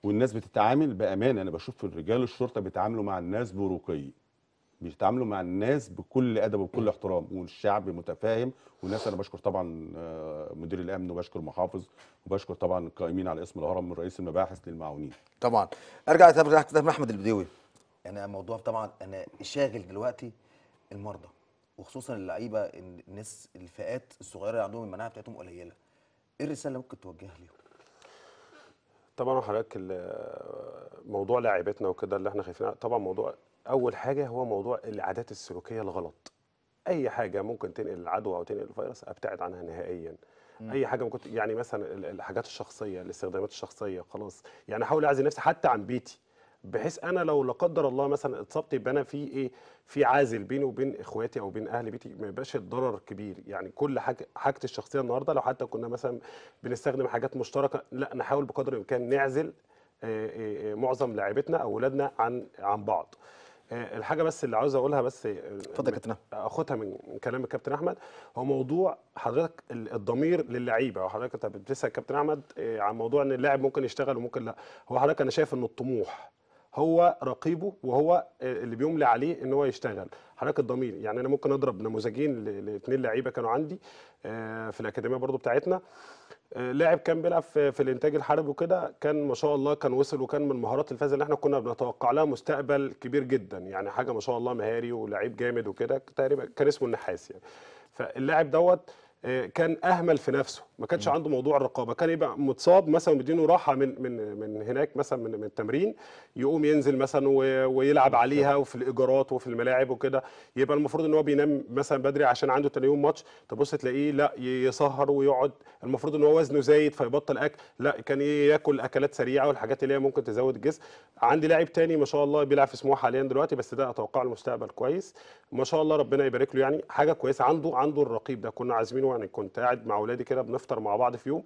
والناس بتتعامل بامانه انا بشوف الرجال الشرطه بيتعاملوا مع الناس برقي بيتعاملوا مع الناس بكل ادب وبكل احترام والشعب متفاهم والناس انا بشكر طبعا آه، مدير الامن وبشكر محافظ وبشكر طبعا القائمين على اسم الهرم من رئيس المباحث للمعاونين طبعا ارجع تابع احمد البديوي انا يعني الموضوع طبعا انا شاغل دلوقتي المرضى وخصوصا اللعيبه الناس الفئات الصغيره اللي عندهم المناعه بتاعتهم قليله ايه الرساله اللي ممكن توجهها ليهم طبعا حضرتك موضوع لاعيبتنا وكده اللي احنا خايفين طبعا موضوع اول حاجه هو موضوع العادات السلوكيه الغلط اي حاجه ممكن تنقل العدوى او تنقل الفيروس ابتعد عنها نهائيا مم. اي حاجه ممكن يعني مثلا الحاجات الشخصيه الاستخدامات الشخصيه خلاص يعني احاول اعزل نفسي حتى عن بيتي بحيث انا لو لا قدر الله مثلا اتصبت يبقى انا في ايه في عازل بيني وبين اخواتي او بين اهل بيتي ما يبقاش الضرر كبير يعني كل حاجه حاجتي الشخصيه النهارده لو حتى كنا مثلا بنستخدم حاجات مشتركه لا نحاول بقدر الامكان نعزل آه، آه، آه، معظم لعيبتنا او اولادنا عن عن بعض الحاجه بس اللي عاوز اقولها بس اتفضل كابتن اخدها من كلام الكابتن احمد هو موضوع حضرتك الضمير للعيبه وحضرتك انت بتسال كابتن احمد عن موضوع ان اللاعب ممكن يشتغل وممكن لا هو حضرتك انا شايف ان الطموح هو رقيبه وهو آه، اللي بيملي عليه ان هو يشتغل حركه الضمير يعني انا ممكن اضرب نموذجين لاثنين لعيبه كانوا عندي آه، في الاكاديميه برضو بتاعتنا آه، لاعب كان بيلعب في الانتاج الحربي وكده كان ما شاء الله كان وصل وكان من المهارات الفازه اللي احنا كنا بنتوقع لها مستقبل كبير جدا يعني حاجه ما شاء الله مهاري ولعيب جامد وكده تقريبا كان اسمه النحاس يعني فاللاعب دوت كان اهمل في نفسه ما كانش عنده موضوع الرقابه كان يبقى متصاب مثلا مدينه راحه من من من هناك مثلا من, من التمرين يقوم ينزل مثلا ويلعب عليها وفي الايجارات وفي الملاعب وكده يبقى المفروض ان هو بينام مثلا بدري عشان عنده تاني يوم ماتش تبص تلاقيه لا يسهر ويقعد المفروض ان هو وزنه زايد فيبطل اكل لا كان ياكل اكلات سريعه والحاجات اللي هي ممكن تزود الجسم عندي لاعب تاني ما شاء الله بيلعب في سموحه حاليا دلوقتي بس ده اتوقع المستقبل كويس ما شاء الله ربنا يبارك له يعني حاجه كويسه عنده عنده الرقيب ده كنا عازمينه يعني كنت قاعد مع اولادي كده بنفطر مع بعض في يوم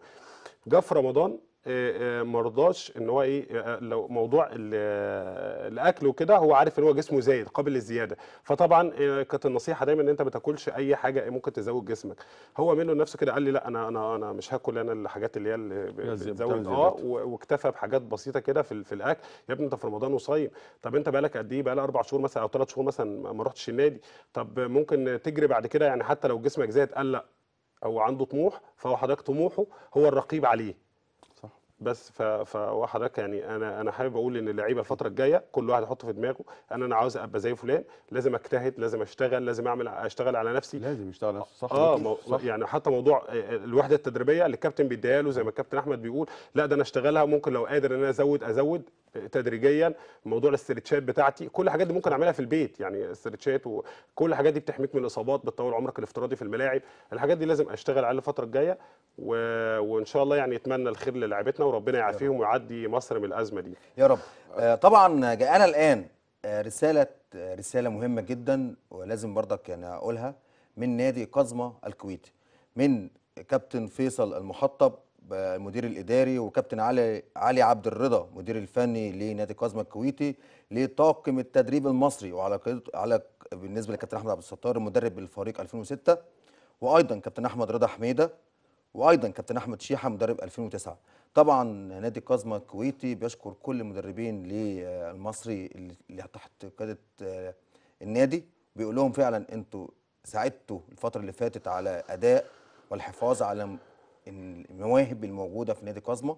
جه في رمضان آه، آه، ما رضاش ان هو ايه آه، لو موضوع الاكل وكده هو عارف ان هو جسمه زايد قابل للزياده فطبعا كانت النصيحه دايما ان انت ما تاكلش اي حاجه ممكن تزود جسمك هو منه نفسه كده قال لي لا انا انا انا مش هاكل انا الحاجات اللي هي اللي بتزود اه واكتفى بحاجات بسيطه كده في, في الاكل يا ابني انت في رمضان وصايم طب انت بقالك قد ايه بقالك اربع شهور مثلا او ثلاث شهور مثلا ما رحتش النادي طب ممكن تجري بعد كده يعني حتى لو جسمك زاد قال لا او عنده طموح فهو حضرتك طموحه هو الرقيب عليه بس ف فحضرتك يعني انا انا حابب اقول ان اللعيبه الفتره الجايه كل واحد يحط في دماغه ان انا عاوز ابقى زي فلان لازم اجتهد لازم اشتغل لازم اعمل اشتغل على نفسي لازم يشتغل على نفسه صح, آه, آه، مو صح يعني حتى موضوع آه، آه، الوحده التدريبيه اللي الكابتن بيديها له زي ما الكابتن احمد بيقول لا ده انا اشتغلها ممكن لو قادر ان انا ازود ازود تدريجيا موضوع الاسترتشات بتاعتي كل الحاجات دي ممكن اعملها في البيت يعني استرتشات وكل الحاجات دي بتحميك من الاصابات بتطول عمرك الافتراضي في الملاعب الحاجات دي لازم اشتغل عليها الفتره الجايه و... وان شاء الله يعني اتمنى الخير للاعبتنا وربنا يعافيهم ويعدي مصر من الازمه دي يا رب آه، طبعا جاءنا الان آه، رساله آه، رساله مهمه جدا ولازم برضك يعني اقولها من نادي قزمه الكويتي من كابتن فيصل المحطب المدير الاداري وكابتن علي علي عبد الرضا مدير الفني لنادي قزمه الكويتي لطاقم التدريب المصري وعلى على بالنسبه لكابتن احمد عبد الستار مدرب الفريق 2006 وايضا كابتن احمد رضا حميده وايضا كابتن احمد شيحه مدرب 2009 طبعا نادي كازما الكويتي بيشكر كل المدربين للمصري اللي تحت قياده آه، النادي بيقول لهم فعلا انتوا ساعدتوا الفتره اللي فاتت على اداء والحفاظ على المواهب الموجوده في نادي كاظمه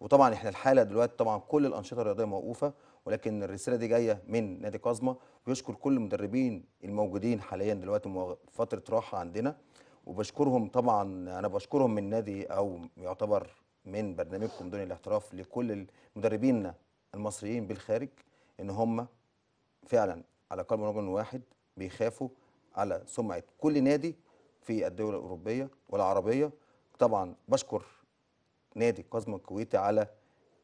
وطبعا احنا الحاله دلوقتي طبعا كل الانشطه الرياضيه موقوفه ولكن الرساله دي جايه من نادي كاظمه ويشكر كل المدربين الموجودين حاليا دلوقتي فتره راحه عندنا وبشكرهم طبعا انا بشكرهم من نادي او يعتبر من برنامجكم دون الاحتراف لكل مدربينا المصريين بالخارج ان هم فعلا على قلب رجل واحد بيخافوا على سمعه كل نادي في الدول الاوروبيه والعربيه طبعا بشكر نادي قزم الكويتي على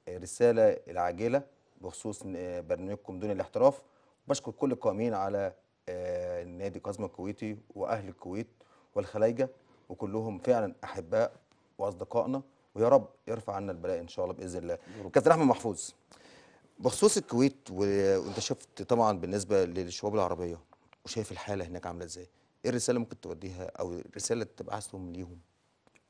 الرساله العاجله بخصوص برنامجكم دون الاحتراف بشكر كل القائمين على آه، نادي قزم الكويتي واهل الكويت والخلايجة وكلهم فعلا أحباء وأصدقائنا ويا رب يرفع عنا البلاء إن شاء الله بإذن الله كابتن أحمد محفوظ بخصوص الكويت وانت شفت طبعا بالنسبه للشباب العربيه وشايف الحاله هناك عامله ازاي ايه الرساله ممكن توديها او رساله تبعثهم ليهم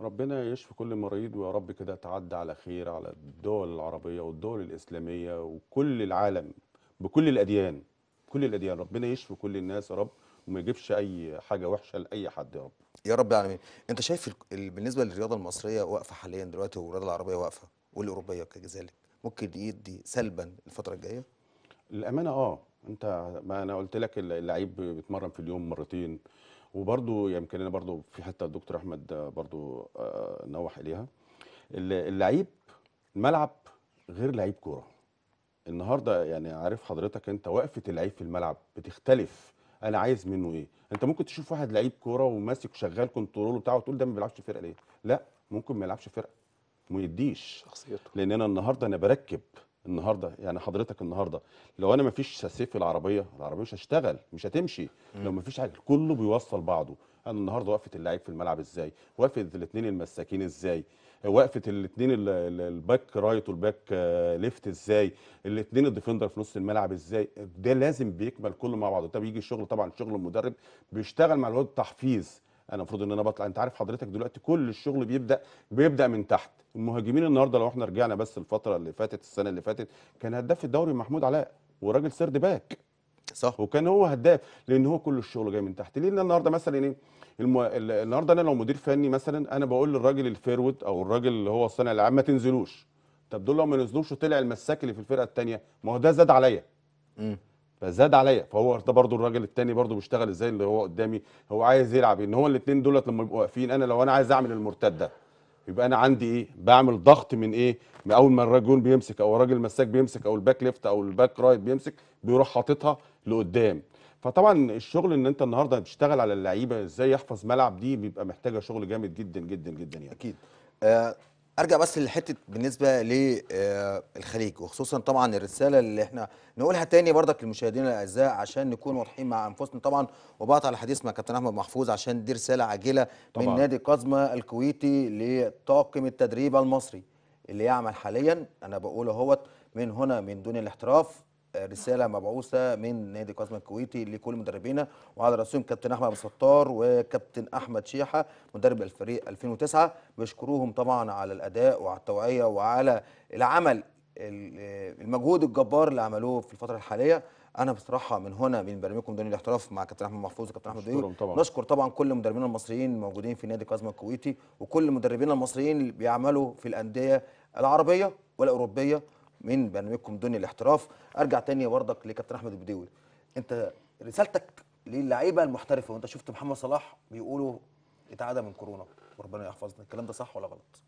ربنا يشفي كل مريض ويا رب كده تعدي على خير على الدول العربيه والدول الاسلاميه وكل العالم بكل الاديان كل الاديان ربنا يشفي كل الناس يا رب وما يجيبش اي حاجه وحشه لاي حد يا رب يا رب العالمين انت شايف بالنسبه للرياضه المصريه واقفه حاليا دلوقتي والرياضه العربيه واقفه والاوروبيه كذلك ممكن يدي سلبا الفتره الجايه الامانه اه انت ما انا قلت لك اللعيب بيتمرن في اليوم مرتين وبرضه يمكن انا برضه في حته الدكتور احمد برضه آه نوح اليها اللعيب الملعب غير لعيب كوره النهارده يعني عارف حضرتك انت وقفه اللعيب في الملعب بتختلف انا عايز منه ايه انت ممكن تشوف واحد لعيب كوره وماسك وشغال كنترول وبتاع وتقول ده ما بيلعبش في فرقه ليه لا ممكن ما يلعبش فرقه ما يديش شخصيته لان انا النهارده انا بركب النهارده يعني حضرتك النهارده لو انا ما فيش سيف العربيه العربيه مش هشتغل مش هتمشي م. لو ما فيش حاجه كله بيوصل بعضه انا النهارده وقفه اللعيب في الملعب ازاي وقفه الاثنين المساكين ازاي وقفه الاثنين الباك رايت والباك ليفت ازاي الاثنين الديفندر في نص الملعب ازاي ده لازم بيكمل كله مع بعضه طب يجي الشغل طبعا شغل المدرب بيشتغل مع الواد تحفيز انا المفروض ان انا بطلع انت عارف حضرتك دلوقتي كل الشغل بيبدا بيبدا من تحت المهاجمين النهارده لو احنا رجعنا بس الفتره اللي فاتت السنه اللي فاتت كان هداف الدوري محمود علاء وراجل سرد باك صح وكان هو هداف لان هو كل الشغل جاي من تحت ليه لان النهارده مثلا ايه المو... النهارده انا لو مدير فني مثلا انا بقول للراجل الفيرود او الراجل اللي هو الصانع العام ما تنزلوش طب دول لو ما نزلوش وطلع المساك اللي في الفرقه الثانيه ما هو ده زاد عليا فزاد عليا فهو ده برضو الراجل الثاني برضو بيشتغل ازاي اللي هو قدامي هو عايز يلعب ان هو الاثنين دولت لما يبقوا واقفين انا لو انا عايز اعمل المرتده يبقى انا عندي ايه بعمل ضغط من ايه من اول ما الراجل بيمسك او الراجل مساك بيمسك او الباك ليفت او الباك رايت بيمسك بيروح حاططها لقدام فطبعا الشغل ان انت النهارده بتشتغل على اللعيبه ازاي يحفظ ملعب دي بيبقى محتاجه شغل جامد جدا جدا جدا يعني اكيد آه ارجع بس لحته بالنسبه للخليج وخصوصا طبعا الرساله اللي احنا نقولها تاني برضك للمشاهدين الاعزاء عشان نكون واضحين مع انفسنا طبعا وبعت على حديث مع كابتن احمد محفوظ عشان دي رساله عاجله طبعا. من نادي قزمه الكويتي لطاقم التدريب المصري اللي يعمل حاليا انا بقول اهوت من هنا من دون الاحتراف رساله مبعوثه من نادي قاسم الكويتي لكل مدربينا وعلى راسهم كابتن احمد ستار وكابتن احمد شيحه مدرب الفريق 2009 بشكروهم طبعا على الاداء وعلى التوعيه وعلى العمل المجهود الجبار اللي عملوه في الفتره الحاليه انا بصراحه من هنا من برنامجكم دوني الاحتراف مع كابتن احمد محفوظ وكابتن احمد ديو نشكر طبعا كل مدربينا المصريين الموجودين في نادي قازما الكويتي وكل مدربينا المصريين اللي بيعملوا في الانديه العربيه والاوروبيه من برنامجكم دنيا الاحتراف ارجع تاني برضك لكابتن احمد البديوي انت رسالتك للعيبه المحترفه وانت شفت محمد صلاح بيقولوا اتعدى من كورونا وربنا يحفظنا الكلام ده صح ولا غلط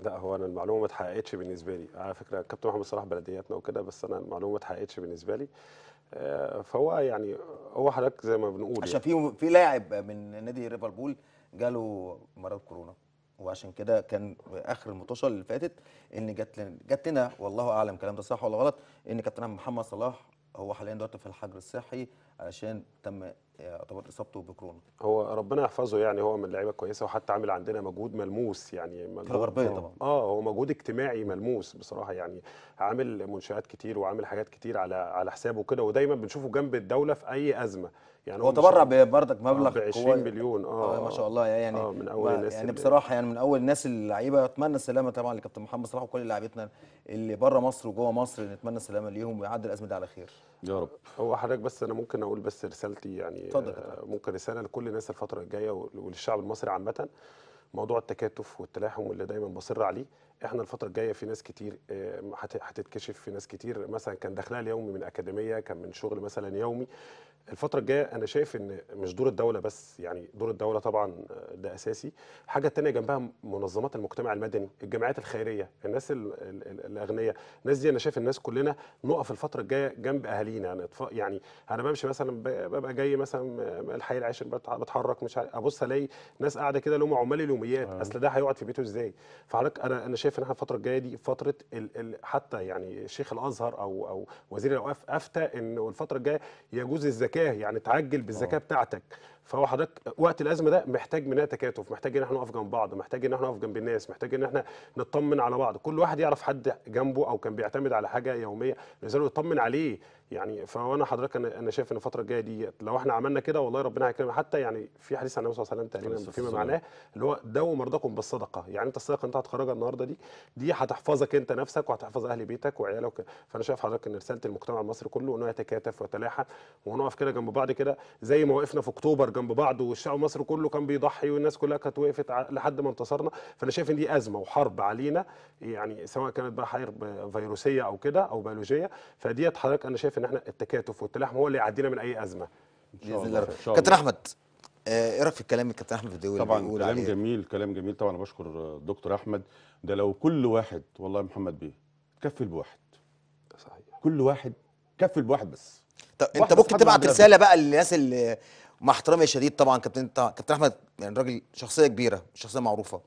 لا هو انا المعلومه ما اتحققتش بالنسبه لي على فكره كابتن محمد صلاح بلدياتنا وكده بس انا المعلومه ما اتحققتش بالنسبه لي آه، فهو يعني هو حضرتك زي ما بنقول عشان يعني. في في لاعب من نادي ليفربول جاله مرض كورونا وعشان كده كان اخر المتصل اللي فاتت ان جت لنا جت لنا والله اعلم الكلام ده صح ولا غلط ان كابتن محمد صلاح هو حاليا دلوقتي في الحجر الصحي علشان تم يعتبر اصابته بكورونا هو ربنا يحفظه يعني هو من اللعيبه الكويسه وحتى عامل عندنا مجهود ملموس يعني مجهود الغربيه طبعا اه هو مجهود اجتماعي ملموس بصراحه يعني عامل منشات كتير وعامل حاجات كتير على على حسابه كده ودايما بنشوفه جنب الدوله في اي ازمه يعني هو تبرع بردك مبلغ ب 20 مليون اه, آه ما شاء الله يعني آه من اول الناس يعني بصراحه يعني من اول الناس اللعيبه اتمنى السلامه طبعا لكابتن محمد صلاح وكل لعيبتنا اللي بره مصر وجوه مصر نتمنى السلامه ليهم ويعدي الازمه دي على خير يا رب هو حضرتك بس انا ممكن اقول بس رسالتي يعني اتفضل آه، ممكن رساله لكل الناس الفتره الجايه وللشعب المصري عامه موضوع التكاتف والتلاحم واللي دايما بصر عليه احنا الفتره الجايه في ناس كتير آه، هتتكشف في ناس كتير مثلا كان دخلها اليومي من اكاديميه كان من شغل مثلا يومي الفترة الجاية أنا شايف إن مش دور الدولة بس يعني دور الدولة طبعا آه، ده أساسي حاجة تانية جنبها منظمات المجتمع المدني الجمعيات الخيرية الناس الأغنياء الناس دي أنا شايف الناس كلنا نقف الفترة الجاية جنب أهالينا يعني, يعني أنا بمشي مثلا ببقى جاي مثلا الحي العاشر بتحرك مش عارف أبص ألاقي ناس قاعدة كده لهم عمال اليوميات آه. أصل ده هيقعد في بيته إزاي فحضرتك أنا أنا شايف إن احنا الفترة الجاية دي فترة الـ الـ حتى يعني شيخ الأزهر أو أو وزير الأوقاف أفتى إنه الفترة الجاية يجوز الزكاة الزكاه يعني تعجل بالزكاه بتاعتك فهو حضرتك وقت الازمه ده محتاج مننا تكاتف محتاج ان احنا نقف جنب بعض محتاج ان احنا نقف جنب الناس محتاج ان احنا نطمن على بعض كل واحد يعرف حد جنبه او كان بيعتمد على حاجه يوميه لازاله يطمن عليه يعني فانا حضرتك انا شايف ان الفتره الجايه دي لو احنا عملنا كده والله ربنا هيكرمنا حتى يعني في حديث عن النبي صلى الله عليه وسلم تقريبا فيما معناه اللي هو دو مرضاكم بالصدقه يعني انت الصدقه انت هتخرجها النهارده دي دي هتحفظك انت نفسك وهتحفظ اهل بيتك وعيالك فانا شايف حضرتك ان رساله المجتمع المصري كله انه يتكاتف ويتلاحم ونقف كده جنب بعض كده زي ما وقفنا في اكتوبر جنب بعض والشعب المصري كله كان بيضحي والناس كلها كانت وقفت لحد ما انتصرنا فانا شايف ان دي ازمه وحرب علينا يعني سواء كانت بقى حرب فيروسيه او كده او بيولوجيه فديت حضرتك انا شايف ان احنا التكاتف والتلاحم هو اللي يعدينا من اي ازمه باذن الله كابتن احمد آه، ايه رايك في الكلام الكابتن احمد الدولي طبعا بيقول كلام عليه. جميل كلام جميل طبعا بشكر الدكتور احمد ده لو كل واحد والله محمد بيه كفل بواحد صحيح كل واحد كفل بواحد بس طب انت ممكن تبعت رساله بقى للناس اللي مع احترامي الشديد طبعا كابتن انت كابتن احمد يعني راجل شخصيه كبيره شخصيه معروفه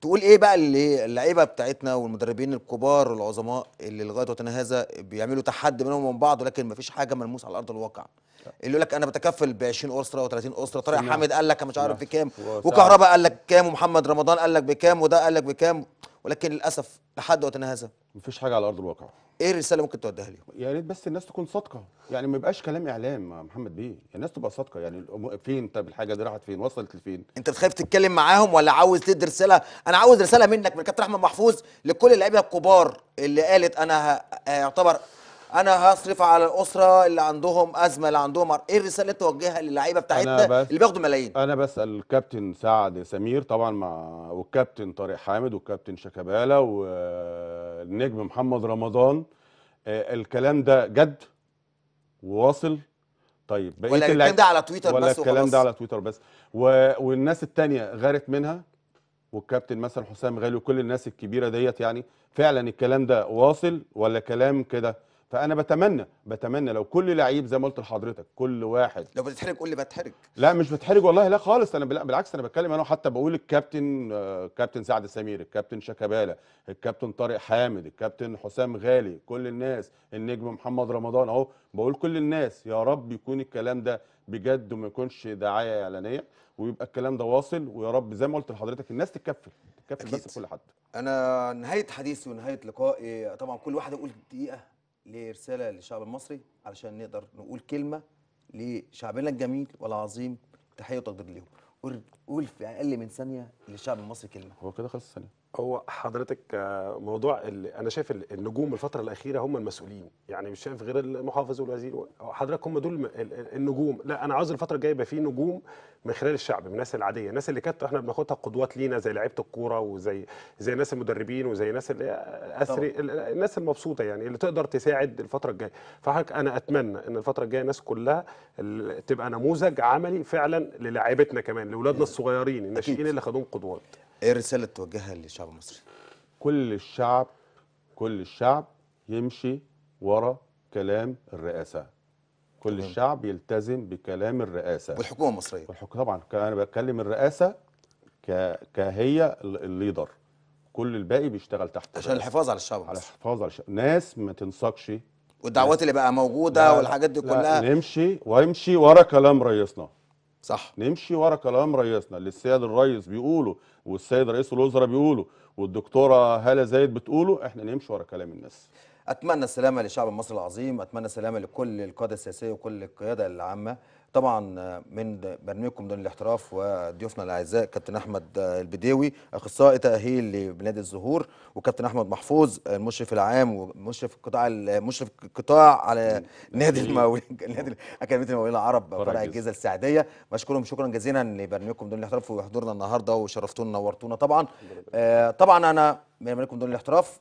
تقول ايه بقى اللي اللعيبه بتاعتنا والمدربين الكبار العظماء اللي لغايه وقتنا هذا بيعملوا تحدي منهم من بعض ولكن مفيش حاجه ملموسه على ارض الواقع اللي يقول لك انا بتكفل ب 20 اسره و30 اسره طارق حامد قال لك مش عارف نعم. بكام وكهرباء قال لك كام ومحمد رمضان قال لك بكام وده قال لك بكام ولكن للاسف لحد وقتنا هذا مفيش حاجه على ارض الواقع ايه الرساله ممكن توديها ليهم يا ريت بس الناس تكون صادقه يعني ما يبقاش كلام اعلام محمد بيه يعني الناس تبقى صادقه يعني فين طب الحاجه دي راحت فين وصلت لفين انت خايف تتكلم معاهم ولا عاوز تدي رساله انا عاوز رساله منك من كابتن احمد محفوظ لكل اللعيبه الكبار اللي قالت انا يعتبر انا هصرف على الاسره اللي عندهم ازمه اللي عندهم ايه الرساله اللي توجهها للعيبه بتاعتنا اللي بياخدوا ملايين انا بسال الكابتن سعد سمير طبعا مع والكابتن طارق حامد والكابتن شكابالا والنجم محمد رمضان آه، الكلام ده جد وواصل طيب بقيه ولا الكلام ده على تويتر ولا بس ولا الكلام ده على تويتر بس و... والناس التانية غارت منها والكابتن مثلا حسام غالي وكل الناس الكبيره ديت يعني فعلا الكلام ده واصل ولا كلام كده فانا بتمنى بتمنى لو كل لعيب زي ما قلت لحضرتك كل واحد لو بتتحرج قول لي بتحرج لا مش بتحرج والله لا خالص انا بالعكس انا بتكلم انا حتى بقول الكابتن آه، كابتن سعد سمير الكابتن شكابالا الكابتن طارق حامد الكابتن حسام غالي كل الناس النجم محمد رمضان اهو بقول كل الناس يا رب يكون الكلام ده بجد وما يكونش دعايه اعلانيه ويبقى الكلام ده واصل ويا رب زي ما قلت لحضرتك الناس تتكفل تتكفل بس كل حد انا نهايه حديثي ونهايه لقائي طبعا كل واحد اقول دقيقه لرساله للشعب المصري علشان نقدر نقول كلمه لشعبنا الجميل والعظيم تحيه وتقدير ليهم قول في اقل من ثانيه للشعب المصري كلمه هو كده خلص ثانيه هو حضرتك آه، موضوع انا شايف النجوم الفتره الاخيره هم المسؤولين يعني مش شايف غير المحافظ والوزير حضرتك هم دول النجوم لا انا عاوز الفتره الجايه يبقى في نجوم من خلال الشعب من الناس العاديه الناس اللي كانت احنا بناخدها قدوات لينا زي لعيبه الكوره وزي زي ناس المدربين وزي ناس الاسري الناس المبسوطه يعني اللي تقدر تساعد الفتره الجايه فحضرتك انا اتمنى ان الفتره الجايه الناس كلها تبقى نموذج عملي فعلا للاعيبتنا كمان لاولادنا إيه. الصغيرين الناشئين اللي خدوهم قدوات ايه الرساله اللي توجهها للشعب المصري كل الشعب كل الشعب يمشي ورا كلام الرئاسه كل طبعاً. الشعب يلتزم بكلام الرئاسه والحكومه المصريه والحك... طبعا انا بتكلم الرئاسه ك... كهي الليدر كل الباقي بيشتغل تحت عشان الحفاظ على الشعب على الحفاظ على الشعب ناس ما تنسقش والدعوات اللي بقى موجوده لا والحاجات دي لا كلها نمشي وامشي ورا كلام رئيسنا صح نمشي ورا كلام رئيسنا اللي السيد الرئيس بيقوله والسيد رئيس الوزراء بيقوله والدكتوره هاله زايد بتقوله احنا نمشي ورا كلام الناس اتمنى السلامه لشعب مصر العظيم اتمنى السلامه لكل القاده السياسيه وكل القياده العامه طبعا من برنامجكم دون الاحتراف وضيوفنا الاعزاء كابتن احمد آه، البديوي اخصائي تاهيل لنادي الزهور وكابتن احمد محفوظ آه، المشرف العام ومشرف القطاع آه، مشرف القطاع على نادي المقاولين نادي اكاديميه المقاولين العرب فرع الجيزه السعديه بشكرهم شكرا جزيلا لبرنامجكم دون الاحتراف وحضورنا النهارده وشرفتونا ونورتونا طبعا آه طبعا انا من برنامجكم دون الاحتراف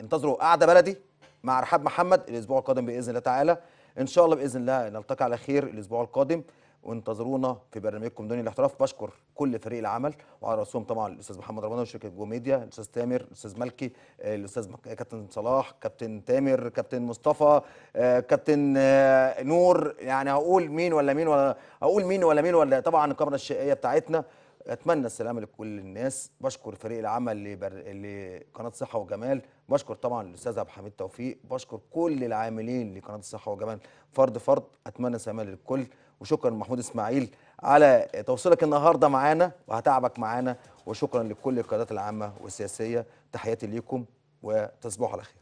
انتظروا قعده بلدي مع رحاب محمد الاسبوع القادم باذن الله تعالى ان شاء الله باذن الله نلتقي على خير الاسبوع القادم وانتظرونا في برنامجكم دنيا الاحتراف بشكر كل فريق العمل وعلى راسهم طبعا الاستاذ محمد رمضان وشركه جو ميديا الاستاذ تامر الاستاذ ملكي الاستاذ كابتن صلاح كابتن تامر كابتن مصطفى آه، كابتن آه، نور يعني هقول مين ولا مين ولا هقول مين ولا مين ولا طبعا الكاميرا الشقيه بتاعتنا اتمنى السلامه لكل الناس بشكر فريق العمل لبر... لقناه صحه وجمال بشكر طبعا الاستاذ عبد الحميد توفيق بشكر كل العاملين لقناه الصحه وجمال فرد فرد اتمنى السلام للكل وشكرا محمود اسماعيل على توصيلك النهارده معانا وهتعبك معانا وشكرا لكل القيادات العامه والسياسيه تحياتي ليكم وتصبحوا على خير